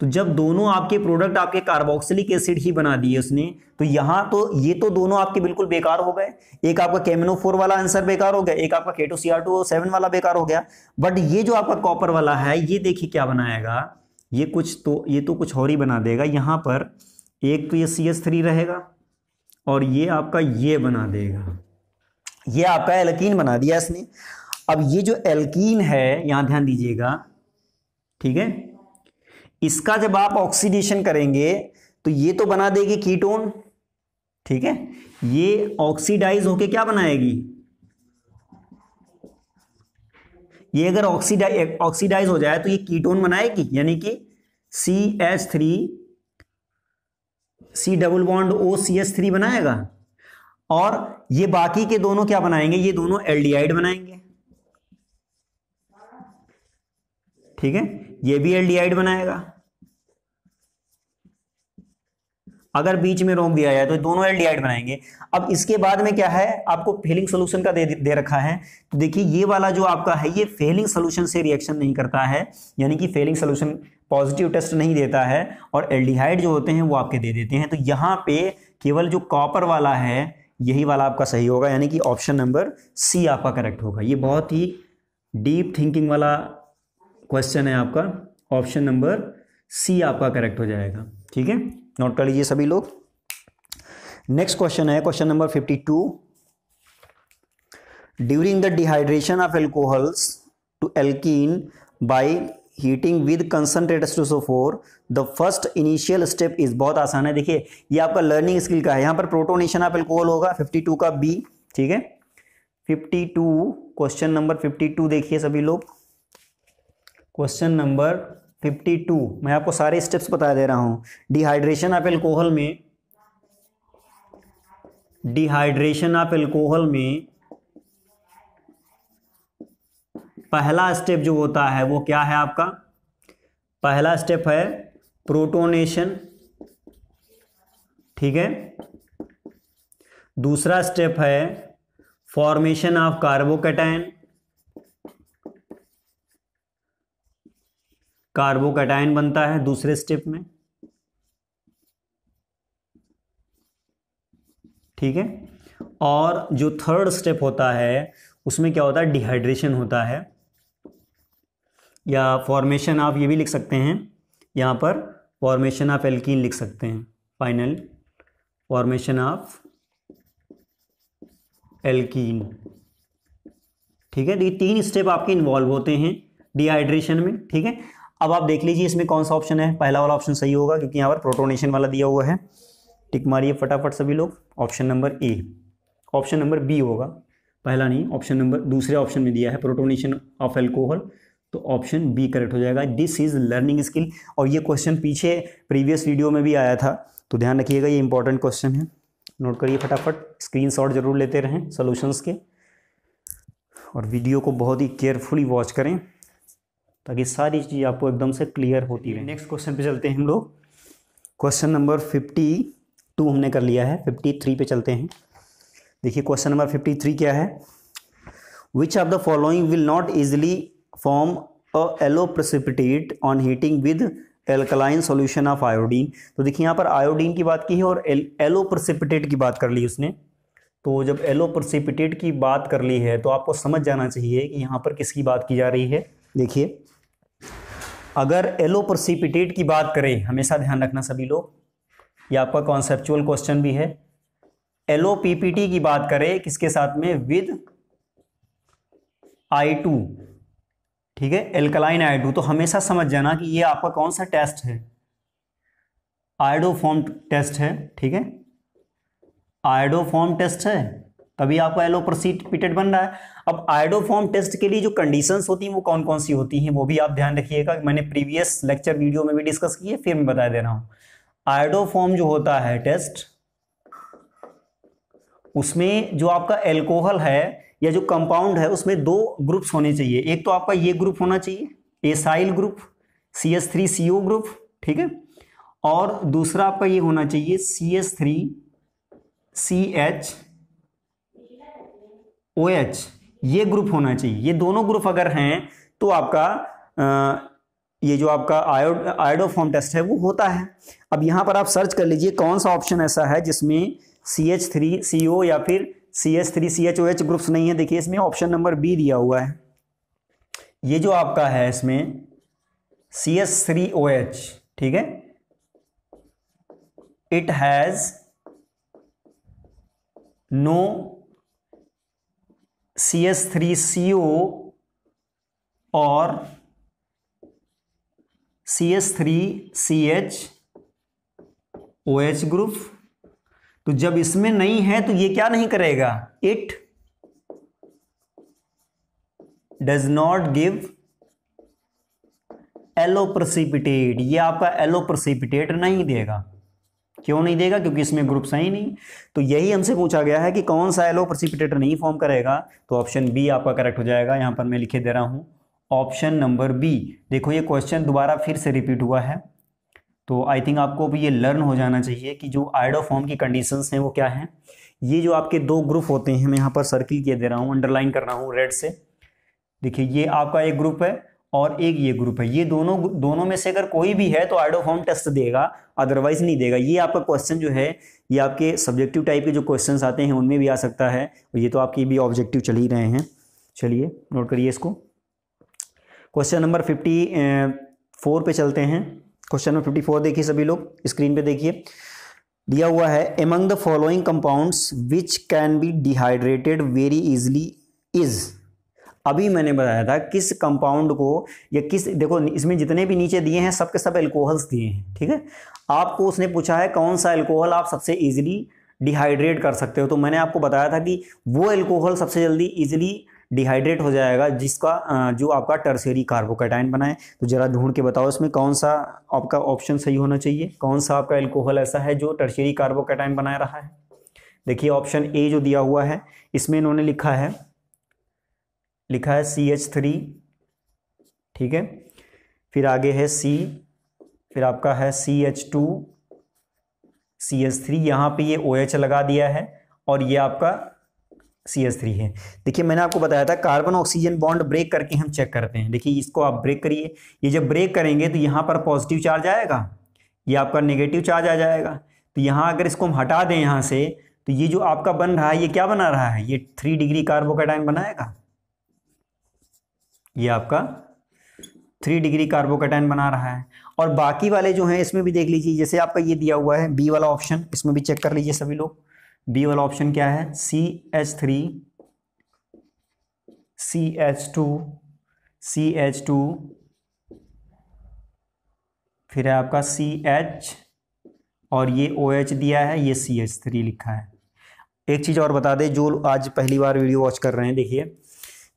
S1: तो जब दोनों आपके प्रोडक्ट आपके कार्बोक्सिलिक एसिड ही बना दिए उसने तो यहां तो ये तो दोनों आपके बिल्कुल बेकार हो गए एक आपका केमिनोफोर वाला आंसर बेकार हो गया एक आपका केटो सी सेवन वाला बेकार हो गया बट ये जो आपका कॉपर वाला है ये देखिए क्या बनाएगा ये कुछ तो ये तो कुछ और ही बना देगा यहां पर एक तो ये सी एस थ्री रहेगा और ये आपका ये बना देगा ये आपका एल्कीन बना दिया इसने अब ये जो एल्कीन है यहाँ ध्यान दीजिएगा ठीक है इसका जब आप ऑक्सीडेशन करेंगे तो ये तो बना देगी कीटोन ठीक है ये ऑक्सीडाइज होके क्या बनाएगी ये अगर ऑक्सीडाइज ऑक्सीडाइज हो जाए तो ये कीटोन बनाएगी यानी कि C H three C double bond O C H three बनाएगा और ये बाकी के दोनों क्या बनाएंगे ये दोनों एल्डिहाइड बनाएंगे ठीक है ये भी एल्डिहाइड बनाएगा अगर बीच में रोम दिया जाए तो दोनों एल्डिहाइड बनाएंगे अब इसके बाद में क्या है आपको फेलिंग सोल्यूशन का दे, दे रखा है तो देखिए ये वाला जो आपका है ये फेलिंग सोल्यूशन से रिएक्शन नहीं करता है यानी कि फेलिंग सोल्यूशन पॉजिटिव टेस्ट नहीं देता है और एल्डिहाइड जो होते हैं वो आपके दे देते हैं तो यहां पे केवल जो कॉपर वाला है यही वाला आपका सही होगा यानी कि ऑप्शन नंबर सी आपका करेक्ट होगा ये बहुत ही डीप थिंकिंग वाला क्वेश्चन है आपका ऑप्शन नंबर सी आपका करेक्ट हो जाएगा ठीक है नोट कर लीजिए सभी लोग नेक्स्ट क्वेश्चन है question number fifty two during the dehydration of alcohols to alkene by heating with concentrate four the first initial step is बहुत आसान है देखिए ये आपका लर्निंग स्किल का है यहां पर प्रोटोनेशन ऑफ एल्कोहल होगा 52 का बी ठीक है 52 क्वेश्चन नंबर 52 देखिए सभी लोग क्वेश्चन नंबर 52 मैं आपको सारे स्टेप्स बता दे रहा हूं डिहाइड्रेशन ऑफ एल्कोहल में डिहाइड्रेशन ऑफ एल्कोहल में पहला स्टेप जो होता है वो क्या है आपका पहला स्टेप है प्रोटोनेशन ठीक है दूसरा स्टेप है फॉर्मेशन ऑफ कार्बोकेटाइन कार्बोकटाइन बनता है दूसरे स्टेप में ठीक है और जो थर्ड स्टेप होता है उसमें क्या होता है डिहाइड्रेशन होता है या फॉर्मेशन आप ये भी लिख सकते हैं यहाँ पर फॉर्मेशन ऑफ एल्कीन लिख सकते हैं फाइनल फॉर्मेशन ऑफ एल्कीन ठीक है तो ये तीन स्टेप आपके इन्वॉल्व होते हैं डिहाइड्रेशन में ठीक है अब आप देख लीजिए इसमें कौन सा ऑप्शन है पहला वाला ऑप्शन सही होगा क्योंकि यहाँ पर प्रोटोनेशन वाला दिया हुआ है टिक मारिए फटाफट सभी लोग option number A option number B होगा पहला नहीं ऑप्शन नंबर दूसरे ऑप्शन में दिया है प्रोटोनेशन ऑफ एल्कोहल तो ऑप्शन बी करेक्ट हो जाएगा दिस इज़ लर्निंग स्किल और ये क्वेश्चन पीछे प्रीवियस वीडियो में भी आया था तो ध्यान रखिएगा ये इंपॉर्टेंट क्वेश्चन है नोट करिए फटाफट स्क्रीन जरूर लेते रहें सोल्यूशंस के और वीडियो को बहुत ही केयरफुली वॉच करें ताकि सारी चीज़ आपको एकदम से क्लियर होती है नेक्स्ट क्वेश्चन पे चलते हैं हम लोग क्वेश्चन नंबर फिफ्टी टू हमने कर लिया है फिफ्टी थ्री पे चलते हैं देखिए क्वेश्चन नंबर फिफ्टी थ्री क्या है which of the following will not easily form a yellow precipitate on heating with alkaline solution of iodine तो देखिए यहाँ पर आयोडीन की बात की है और एलो प्रसिपिटेट की बात कर ली उसने तो जब एलो प्रसिपिटेट की बात कर ली है तो आपको समझ जाना चाहिए कि यहाँ पर किसकी बात की जा रही है देखिए अगर एलो प्रोसिपिटेट की बात करें हमेशा ध्यान रखना सभी लोग ये आपका कॉन्सेप्चुअल क्वेश्चन भी है एलो पीपीटी की बात करें किसके साथ में विद आई टू ठीक है एल्कलाइन आई टू तो हमेशा समझ जाना कि ये आपका कौन सा टेस्ट है आयडोफॉर्म टेस्ट है ठीक है आयडोफॉर्म टेस्ट है तभी आपका एलो प्रोसीपिटेट बन रहा है अब आइडोफॉर्म टेस्ट के लिए जो कंडीशंस होती हैं वो कौन कौन सी होती हैं वो भी आप ध्यान रखिएगा मैंने प्रीवियस लेक्चर वीडियो में भी डिस्कस किए फिर मैं बता दे रहा हूं आइडोफॉर्म जो होता है टेस्ट उसमें जो आपका एल्कोहल है या जो कंपाउंड है उसमें दो ग्रुप्स होने चाहिए एक तो आपका ये ग्रुप होना चाहिए acyl group C S three C O group ठीक है और दूसरा आपका ये होना चाहिए C S three C H O H ये ग्रुप होना चाहिए ये दोनों ग्रुप अगर हैं तो आपका आ, ये जो आपका आयोडो आयोडोफॉर्म टेस्ट है वो होता है अब यहाँ पर आप सर्च कर लीजिए कौन सा ऑप्शन ऐसा है जिसमें सी एच थ्री सी ओ या फिर C H three C H O H groups नहीं है देखिए इसमें ऑप्शन नंबर बी दिया हुआ है ये जो आपका है इसमें C H three O H ठीक है it has no C S three C O और C S three C H O H group तो जब इसमें नहीं है तो ये क्या नहीं करेगा it does not give yellow precipitate ये आपका एलो प्रसिपिटेट नहीं देगा क्यों नहीं देगा क्योंकि इसमें ग्रुप्स हैं ही नहीं तो यही हमसे पूछा गया है कि कौन सा एलो प्रसिपिटेटर नहीं फॉर्म करेगा तो ऑप्शन बी आपका करेक्ट हो जाएगा यहाँ पर मैं लिखे दे रहा हूँ ऑप्शन नंबर बी देखो ये क्वेश्चन दोबारा फिर से रिपीट हुआ है तो आई थिंक आपको भी ये लर्न हो जाना चाहिए कि जो आइडोफॉर्म की कंडीशन हैं वो क्या हैं ये जो आपके दो ग्रुप होते हैं मैं यहाँ पर सर्किल किए दे रहा हूँ अंडरलाइन कर रहा हूँ रेड से देखिए ये आपका एक ग्रुप है और एक ये ग्रुप है ये दोनों दोनों में से अगर कोई भी है तो आइडो फॉर्म टेस्ट देगा अदरवाइज नहीं देगा ये आपका क्वेश्चन जो है ये आपके सब्जेक्टिव टाइप के जो क्वेश्चंस आते हैं उनमें भी आ सकता है और ये तो आपके भी ऑब्जेक्टिव चल ही रहे हैं चलिए नोट करिए इसको क्वेश्चन नंबर फिफ्टी फोर पे चलते हैं क्वेश्चन नंबर फिफ्टी फोर देखिए सभी लोग स्क्रीन पे देखिए दिया हुआ है among the following compounds which can be dehydrated very easily is अभी मैंने बताया था किस कंपाउंड को या किस देखो इसमें जितने भी नीचे दिए हैं सब के सब एल्कोहल्स दिए हैं ठीक है आपको उसने पूछा है कौन सा एल्कोहल आप सबसे ईजिली डिहाइड्रेट कर सकते हो तो मैंने आपको बताया था कि वो एल्कोहल सबसे जल्दी ईजिली डिहाइड्रेट हो जाएगा जिसका जो आपका टर्सरी कार्बोकेटाइन बनाए तो ज़रा ढूंढ के बताओ इसमें कौन सा आपका ऑप्शन सही होना चाहिए कौन सा आपका एल्कोहल ऐसा है जो टर्सरी कार्बोकेटाइन बनाए रहा है देखिए ऑप्शन ए जो दिया हुआ है इसमें इन्होंने लिखा है लिखा है सी एच थ्री ठीक है फिर आगे है सी फिर आपका है C H two C H three यहाँ पर ये ओ एच लगा दिया है और ये आपका सी एस थ्री है देखिए मैंने आपको बताया था कार्बन ऑक्सीजन बॉन्ड ब्रेक करके हम चेक करते हैं देखिए इसको आप ब्रेक करिए ये जब ब्रेक करेंगे तो यहाँ पर पॉजिटिव चार्ज आएगा ये आपका नेगेटिव चार्ज आ जाएगा तो यहाँ अगर इसको हम हटा दें यहाँ से तो ये जो आपका बन रहा है ये क्या बना रहा है ये थ्री डिग्री कार्बोकाटाइन बनाएगा ये आपका थ्री डिग्री कार्बोकेटाइन बना रहा है और बाकी वाले जो हैं इसमें भी देख लीजिए जैसे आपका ये दिया हुआ है बी वाला ऑप्शन इसमें भी चेक कर लीजिए सभी लोग बी वाला ऑप्शन क्या है C H three C H two C H two फिर है आपका सी एच और ये ओ OH एच दिया है ये सी एच थ्री लिखा है एक चीज़ और बता दें जो आज पहली बार वीडियो वॉच कर रहे हैं देखिए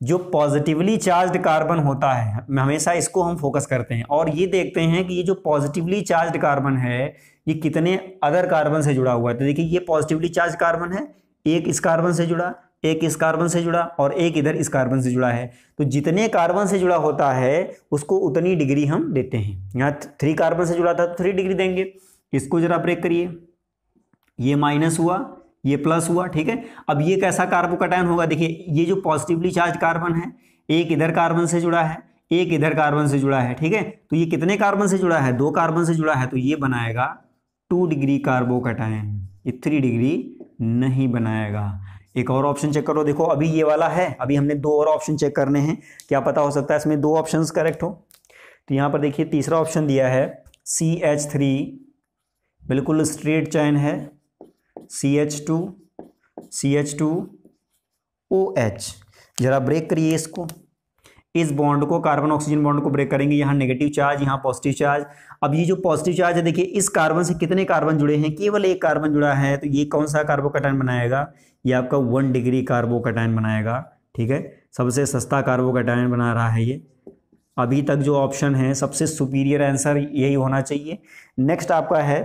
S1: जो पॉजिटिवली चार्ज्ड कार्बन होता है हमेशा इसको हम फोकस करते हैं और ये देखते हैं कि ये जो पॉजिटिवली चार्ज्ड कार्बन है ये कितने अदर कार्बन से जुड़ा हुआ है तो देखिए ये पॉजिटिवली चार्ज कार्बन है एक इस कार्बन से जुड़ा एक इस कार्बन से जुड़ा और एक इधर इस कार्बन से जुड़ा है तो जितने कार्बन से जुड़ा होता है उसको उतनी डिग्री हम देते हैं यहाँ थ्री कार्बन से जुड़ा था तो थ्री डिग्री देंगे इसको जरा ब्रेक करिए ये माइनस हुआ ये प्लस हुआ ठीक है अब ये कैसा कार्बो कटायन होगा देखिए ये जो पॉजिटिवली चार्ज कार्बन है एक इधर कार्बन से जुड़ा है एक इधर कार्बन से जुड़ा है ठीक है तो ये कितने कार्बन से जुड़ा है दो कार्बन से जुड़ा है तो ये बनाएगा टू डिग्री कार्बो कटायन ये थ्री डिग्री नहीं बनाएगा एक और ऑप्शन चेक करो देखो अभी ये वाला है अभी हमने दो और ऑप्शन चेक करने हैं क्या पता हो सकता है इसमें दो ऑप्शन करेक्ट हो तो यहाँ पर देखिए तीसरा ऑप्शन दिया है सी एच थ्री बिल्कुल स्ट्रेट चैन है C H two C H two O H ज़रा ब्रेक करिए इसको इस बॉन्ड को कार्बन ऑक्सीजन बॉन्ड को ब्रेक करेंगे यहाँ नेगेटिव चार्ज यहाँ पॉजिटिव चार्ज अब ये जो पॉजिटिव चार्ज है देखिए इस कार्बन से कितने कार्बन जुड़े हैं केवल एक कार्बन जुड़ा है तो ये कौन सा कार्बोकटाइन बनाएगा ये आपका वन डिग्री कार्बोकटाइन बनाएगा ठीक है सबसे सस्ता कार्बोकटाइन बना रहा है ये अभी तक जो ऑप्शन है सबसे सुपीरियर आंसर यही होना चाहिए नेक्स्ट आपका है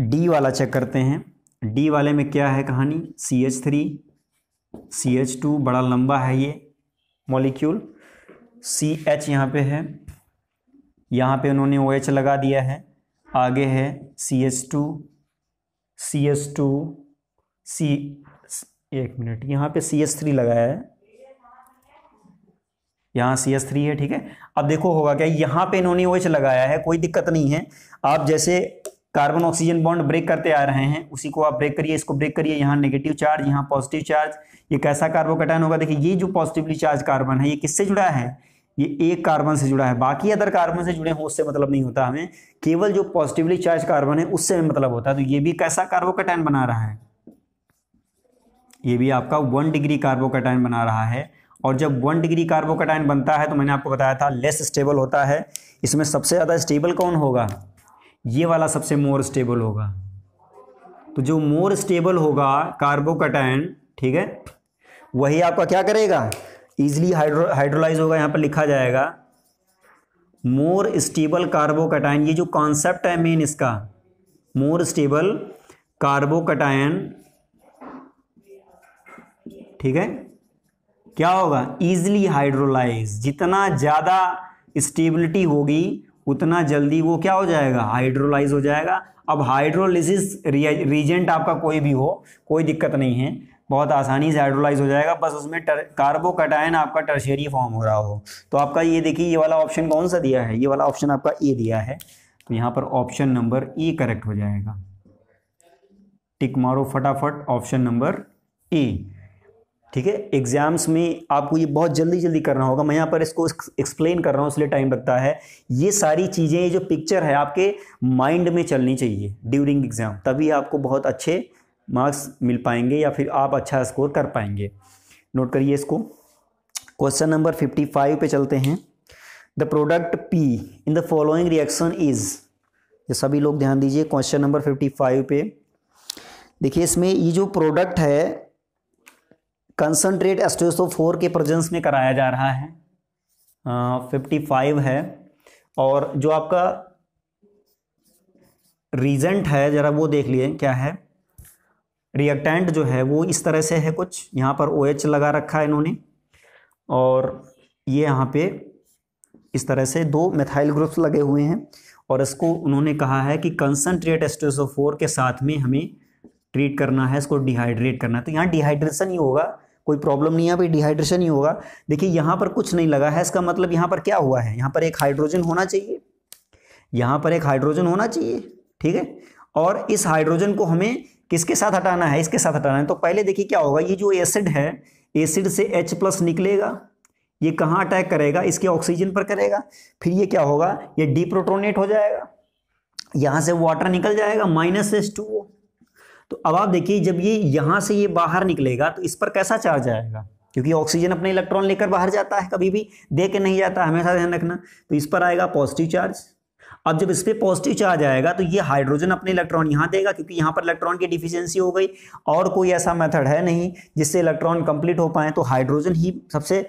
S1: डी वाला चेक करते हैं डी वाले में क्या है कहानी C H three C H two बड़ा लंबा है ये मॉलिक्यूल सी एच यहाँ पे है यहाँ पे उन्होंने ओ एच लगा दिया है आगे है C H two C H two C एक मिनट यहाँ पे सी एच थ्री लगाया है यहाँ सी एस थ्री है ठीक है अब देखो होगा क्या यहाँ पे इन्होंने ओ एच लगाया है कोई दिक्कत नहीं है आप जैसे कार्बन ऑक्सीजन बॉन्ड ब्रेक करते आ रहे हैं उसी को आप ब्रेक करिए इसको ब्रेक करिए यहाँ नेगेटिव चार्ज यहाँ पॉजिटिव चार्ज ये कैसा कार्बोकैटायन होगा देखिए ये जो पॉजिटिवली चार्ज कार्बन है ये किससे जुड़ा है ये एक कार्बन से जुड़ा है बाकी अदर कार्बन से जुड़े हो उससे मतलब नहीं होता हमें केवल जो पॉजिटिवली चार्ज कार्बन है उससे मतलब होता है तो ये भी कैसा कार्बोकैटायन बना रहा है ये भी आपका वन डिग्री कटाइन बना रहा है और जब वन डिग्री कटाइन बनता है तो मैंने आपको बताया था लेस स्टेबल होता है इसमें सबसे ज़्यादा स्टेबल कौन होगा ये वाला सबसे मोर स्टेबल होगा तो जो मोर स्टेबल होगा कटाइन ठीक है वही आपका क्या करेगा इजिली हाइड्रो हाइड्रोलाइज होगा यहाँ पर लिखा जाएगा मोर स्टेबल कार्बोकटाइन ये जो कॉन्सेप्ट है मेन इसका मोर स्टेबल कार्बोकटायन ठीक है क्या होगा ईजिली हाइड्रोलाइज जितना ज़्यादा स्टेबिलिटी होगी उतना जल्दी वो क्या हो जाएगा हाइड्रोलाइज हो जाएगा अब हाइड्रोलिसिस रीजेंट आपका कोई भी हो कोई दिक्कत नहीं है बहुत आसानी से हाइड्रोलाइज हो जाएगा बस उसमें कार्बोकटायन आपका टर्शेरी फॉर्म हो रहा हो तो आपका ये देखिए ये वाला ऑप्शन कौन सा दिया है ये वाला ऑप्शन आपका ए दिया है तो यहाँ पर ऑप्शन नंबर ए करेक्ट हो जाएगा टिक मारो फटाफट ऑप्शन नंबर ए ठीक है एग्ज़ाम्स में आपको ये बहुत जल्दी जल्दी करना होगा मैं यहाँ पर इसको एक्सप्लेन कर रहा हूँ इसलिए टाइम लगता है ये सारी चीज़ें ये जो पिक्चर है आपके माइंड में चलनी चाहिए ड्यूरिंग एग्ज़ाम तभी आपको बहुत अच्छे मार्क्स मिल पाएंगे या फिर आप अच्छा स्कोर कर पाएंगे नोट करिए इसको क्वेश्चन नंबर फिफ्टी फाइव पे चलते हैं the product P in the following reaction is ये सभी लोग ध्यान दीजिए क्वेश्चन नंबर फिफ्टी फाइव पे देखिए इसमें ये जो प्रोडक्ट है कंसनट्रेट एस्टेसो के प्रजेंस में कराया जा रहा है फिफ्टी फाइव है और जो आपका रीजेंट है ज़रा वो देख लिए क्या है रिएक्टेंट जो है वो इस तरह से है कुछ यहाँ पर ओ OH लगा रखा है इन्होंने और ये यहाँ पे इस तरह से दो मिथाइल ग्रुप्स लगे हुए हैं और इसको उन्होंने कहा है कि कंसनट्रेट फोर के साथ में हमें ट्रीट करना है इसको डिहाइड्रेट करना है तो यहाँ डिहाइड्रेशन ही होगा कोई प्रॉब्लम नहीं है भाई डिहाइड्रेशन ही होगा देखिए यहाँ पर कुछ नहीं लगा है इसका मतलब यहाँ पर क्या हुआ है यहाँ पर एक हाइड्रोजन होना चाहिए यहाँ पर एक हाइड्रोजन होना चाहिए ठीक है और इस हाइड्रोजन को हमें किसके साथ हटाना है इसके साथ हटाना है तो पहले देखिए क्या होगा ये जो एसिड है एसिड से एच प्लस निकलेगा ये कहाँ अटैक करेगा इसके ऑक्सीजन पर करेगा फिर ये क्या होगा ये डीप्रोटोनेट हो जाएगा यहाँ से वाटर निकल जाएगा माइनस एस टू ओ तो अब आप देखिए जब ये यहां से ये बाहर निकलेगा तो इस पर कैसा चार्ज आएगा क्योंकि ऑक्सीजन अपने इलेक्ट्रॉन लेकर बाहर जाता है कभी भी दे के नहीं जाता हमेशा ध्यान रखना तो इस पर आएगा पॉजिटिव चार्ज अब जब इस पर पॉजिटिव चार्ज आएगा तो ये हाइड्रोजन अपने इलेक्ट्रॉन यहां देगा क्योंकि यहां पर इलेक्ट्रॉन की डिफिशियंसी हो गई और कोई ऐसा मेथड है नहीं जिससे इलेक्ट्रॉन कंप्लीट हो पाए तो हाइड्रोजन ही सबसे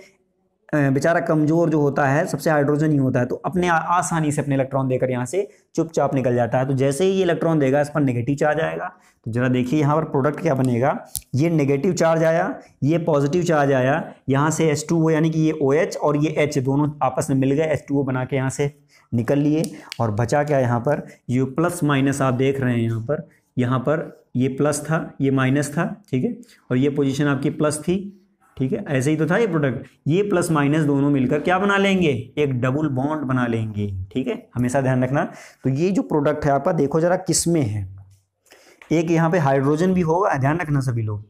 S1: बेचारा कमज़ोर जो होता है सबसे हाइड्रोजन ही होता है तो अपने आसानी से अपने इलेक्ट्रॉन देकर यहाँ से चुपचाप निकल जाता है तो जैसे ही ये इलेक्ट्रॉन देगा इस पर नेगेटिव चार्ज आएगा तो ज़रा देखिए यहाँ पर प्रोडक्ट क्या बनेगा ये नेगेटिव चार्ज आया ये पॉजिटिव चार्ज आया यहाँ से एस टू ओ यानी कि ये ओ OH एच और ये एच दोनों आपस में मिल गए एस टू ओ बना के यहाँ से निकल लिए और बचा क्या यहाँ पर ये प्लस माइनस आप देख रहे हैं यहाँ पर यहाँ पर ये प्लस था ये माइनस था ठीक है और ये पोजिशन आपकी प्लस थी ठीक है ऐसे ही तो था ये प्रोडक्ट ये प्लस माइनस दोनों मिलकर क्या बना लेंगे एक डबल बॉन्ड बना लेंगे ठीक है हमेशा ध्यान रखना तो ये जो प्रोडक्ट है आपका देखो जरा किस में है एक यहाँ पे हाइड्रोजन भी होगा ध्यान रखना सभी लोग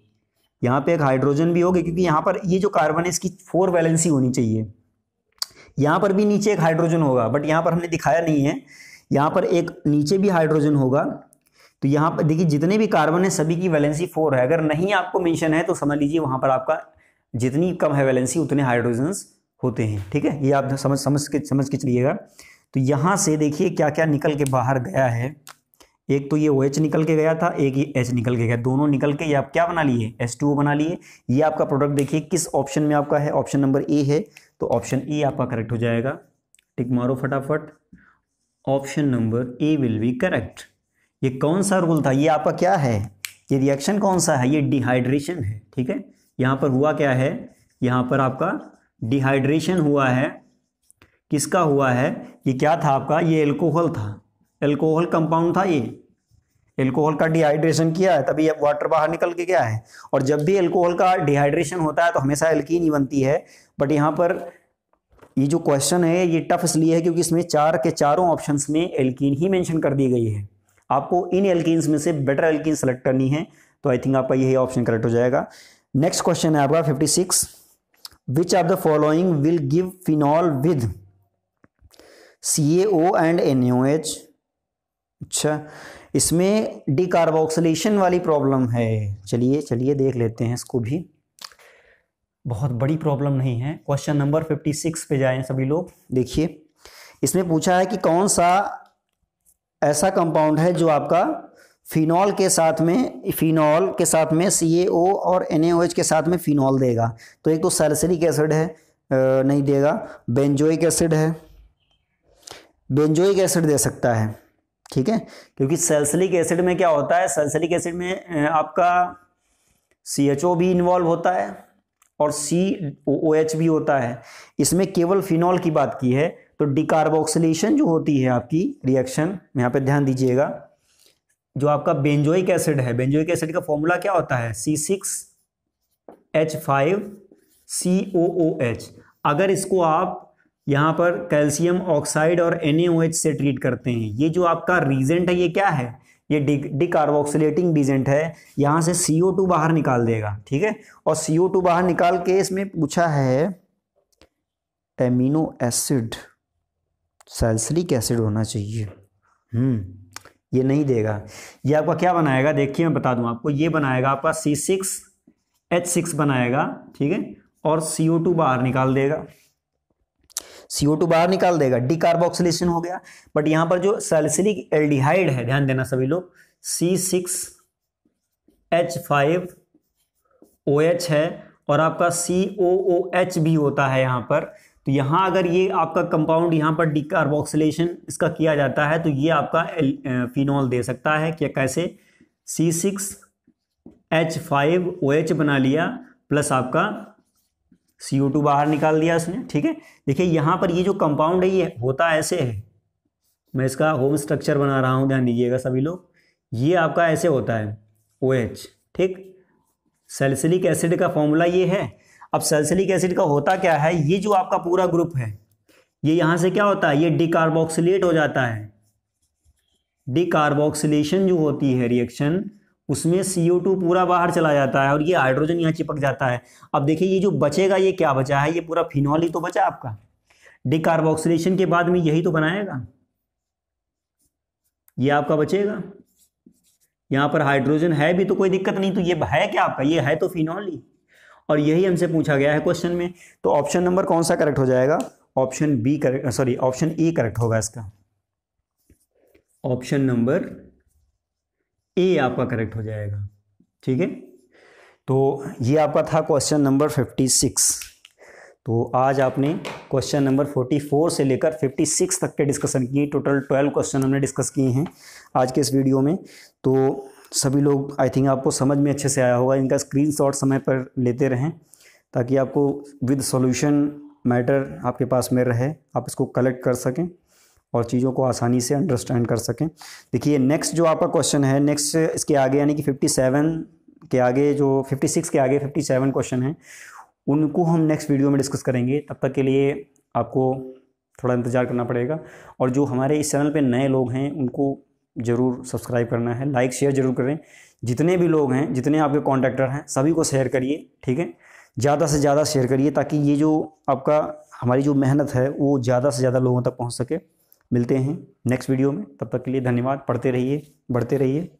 S1: यहाँ पे एक हाइड्रोजन भी होगी क्योंकि यहाँ पर ये जो कार्बन है इसकी फोर वैलेंसी होनी चाहिए यहाँ पर भी नीचे एक हाइड्रोजन होगा बट यहाँ पर हमने दिखाया नहीं है यहाँ पर एक नीचे भी हाइड्रोजन होगा तो यहाँ पर देखिए जितने भी कार्बन है सभी की वैलेंसी फोर है अगर नहीं आपको मेंशन है तो समझ लीजिए वहाँ पर आपका जितनी कम है वैलेंसी उतने हाइड्रोजन होते हैं ठीक है ये आप समझ समझ के समझ के चलिएगा तो यहाँ से देखिए क्या क्या निकल के बाहर गया है एक तो ये ओ OH निकल के गया था एक ये एच निकल के गया दोनों निकल के ये आप क्या बना लिए एस टू बना लिए ये आपका प्रोडक्ट देखिए किस ऑप्शन में आपका है ऑप्शन नंबर ए है तो ऑप्शन ए आपका करेक्ट हो जाएगा टिक मारो फटाफट option number A will be correct ये कौन सा रूल था ये आपका क्या है ये रिएक्शन कौन सा है ये डिहाइड्रेशन है ठीक है यहाँ पर हुआ क्या है यहाँ पर आपका डिहाइड्रेशन हुआ है किसका हुआ है ये क्या था आपका ये एल्कोहल था एल्कोहल कंपाउंड था ये एल्कोहल का डिहाइड्रेशन किया है तभी वाटर बाहर निकल के गया है और जब भी एल्कोहल का डिहाइड्रेशन होता है तो हमेशा एल्कीन ही बनती है बट यहाँ पर ये जो क्वेश्चन है ये टफ इसलिए है क्योंकि इसमें चार के चारों ऑप्शन में एल्कीन ही मैंशन कर दी गई है आपको इन एल्किस में से बेटर एल्कीन सेलेक्ट करनी है तो आई थिंक आपका यही ऑप्शन करेक्ट हो जाएगा नेक्स्ट क्वेश्चन है आपका 56 which are the following will give phenol with C and N अच्छा इसमें डिकार्बोक्सिलेशन वाली प्रॉब्लम है चलिए चलिए देख लेते हैं इसको भी बहुत बड़ी प्रॉब्लम नहीं है क्वेश्चन नंबर 56 पे जाएं सभी लोग देखिए इसमें पूछा है कि कौन सा ऐसा कंपाउंड है जो आपका फिनॉल के साथ में फिनॉल के साथ में सी और एन ए ओ एच के साथ में फिनॉल देगा तो एक तो सैलसरिक एसिड है नहीं देगा बेंजोइक एसिड है बेंजोइक एसिड दे सकता है ठीक है क्योंकि सैलसलिक एसिड में क्या होता है सैलसलिक एसिड में आपका सी एच ओ भी इन्वॉल्व होता है और सी ओ एच भी होता है इसमें केवल फिनॉल की बात की है तो डिकार्बोक्सिलेशन जो होती है आपकी रिएक्शन यहाँ पे ध्यान दीजिएगा जो आपका बेंजोइक एसिड है बेंजोइक एसिड का फॉर्मूला क्या होता है C six H five C O O H अगर इसको आप यहाँ पर कैल्शियम ऑक्साइड और एन से ट्रीट करते हैं ये जो आपका रीजेंट है ये क्या है ये डिकार्बोक्सिलेटिंग रीजेंट है यहाँ से सी बाहर निकाल देगा ठीक है और सी बाहर निकाल के इसमें पूछा है एमिनो एसिड सेल्सरिक एसिड होना चाहिए हम्म ये नहीं देगा ये आपका क्या बनाएगा देखिए मैं बता दूं आपको ये बनाएगा आपका सी सिक्स एच सिक्स बनाएगा ठीक है और सी ओ टू बाहर निकाल देगा सी ओ टू बाहर निकाल देगा डी कार्बोक्सिलेशन हो गया बट यहां पर जो सैलिसिलिक एल्डिहाइड है ध्यान देना सभी लोग C six H five O H है और आपका सी ओ ओ एच भी होता है यहाँ पर तो यहाँ अगर ये आपका कंपाउंड यहाँ पर डिकार्बोक्सिलेशन इसका किया जाता है तो ये आपका फिनॉल दे सकता है क्या कैसे C six H five O H बना लिया प्लस आपका सी ओ टू बाहर निकाल दिया उसने ठीक है देखिए यहाँ पर ये जो कंपाउंड है ये होता ऐसे है मैं इसका होम स्ट्रक्चर बना रहा हूँ ध्यान दीजिएगा सभी लोग ये आपका ऐसे होता है ओ OH, एच ठीक सेल्सिलिक एसिड का फॉर्मूला ये है अब सेल्सिलिक एसिड का होता क्या है ये जो आपका पूरा ग्रुप है ये यहां से क्या होता है ये डिकार्बोक्सिलेट हो जाता है डिकार्बोक्सिलेशन जो होती है रिएक्शन उसमें सी पूरा बाहर चला जाता है और ये हाइड्रोजन यहाँ चिपक जाता है अब देखिए ये जो बचेगा ये क्या बचा है ये पूरा फिनॉल ही तो बचा आपका डिकार्बोक्सिलेशन के बाद में यही तो बनाएगा ये आपका बचेगा यहां पर हाइड्रोजन है भी तो कोई दिक्कत नहीं तो ये है क्या आपका ये है तो फिनॉल ही और यही हमसे पूछा गया है क्वेश्चन में तो ऑप्शन नंबर कौन सा करेक्ट हो जाएगा option B correct sorry option A correct होगा इसका ऑप्शन नंबर ए आपका करेक्ट हो जाएगा ठीक है तो ये आपका था क्वेश्चन नंबर फिफ्टी सिक्स तो आज आपने क्वेश्चन नंबर फोर्टी फोर से लेकर फिफ्टी सिक्स तक के डिस्कशन किए टोटल ट्वेल्व क्वेश्चन हमने डिस्कस किए हैं आज के इस वीडियो में तो सभी लोग आई थिंक आपको समझ में अच्छे से आया होगा इनका स्क्रीन समय पर लेते रहें ताकि आपको विद सोल्यूशन मैटर आपके पास में रहे आप इसको कलेक्ट कर सकें और चीज़ों को आसानी से अंडरस्टैंड कर सकें देखिए नेक्स्ट जो आपका क्वेश्चन है नेक्स्ट इसके आगे यानी कि 57 के आगे जो 56 के आगे 57 क्वेश्चन हैं उनको हम नेक्स्ट वीडियो में डिस्कस करेंगे तब तक के लिए आपको थोड़ा इंतज़ार करना पड़ेगा और जो हमारे इस चैनल पे नए लोग हैं उनको ज़रूर सब्सक्राइब करना है लाइक शेयर जरूर करें जितने भी लोग हैं जितने आपके कॉन्टैक्टर हैं सभी को शेयर करिए ठीक है ज़्यादा से ज़्यादा शेयर करिए ताकि ये जो आपका हमारी जो मेहनत है वो ज़्यादा से ज़्यादा लोगों तक पहुँच सके मिलते हैं नेक्स्ट वीडियो में तब तक के लिए धन्यवाद पढ़ते रहिए बढ़ते रहिए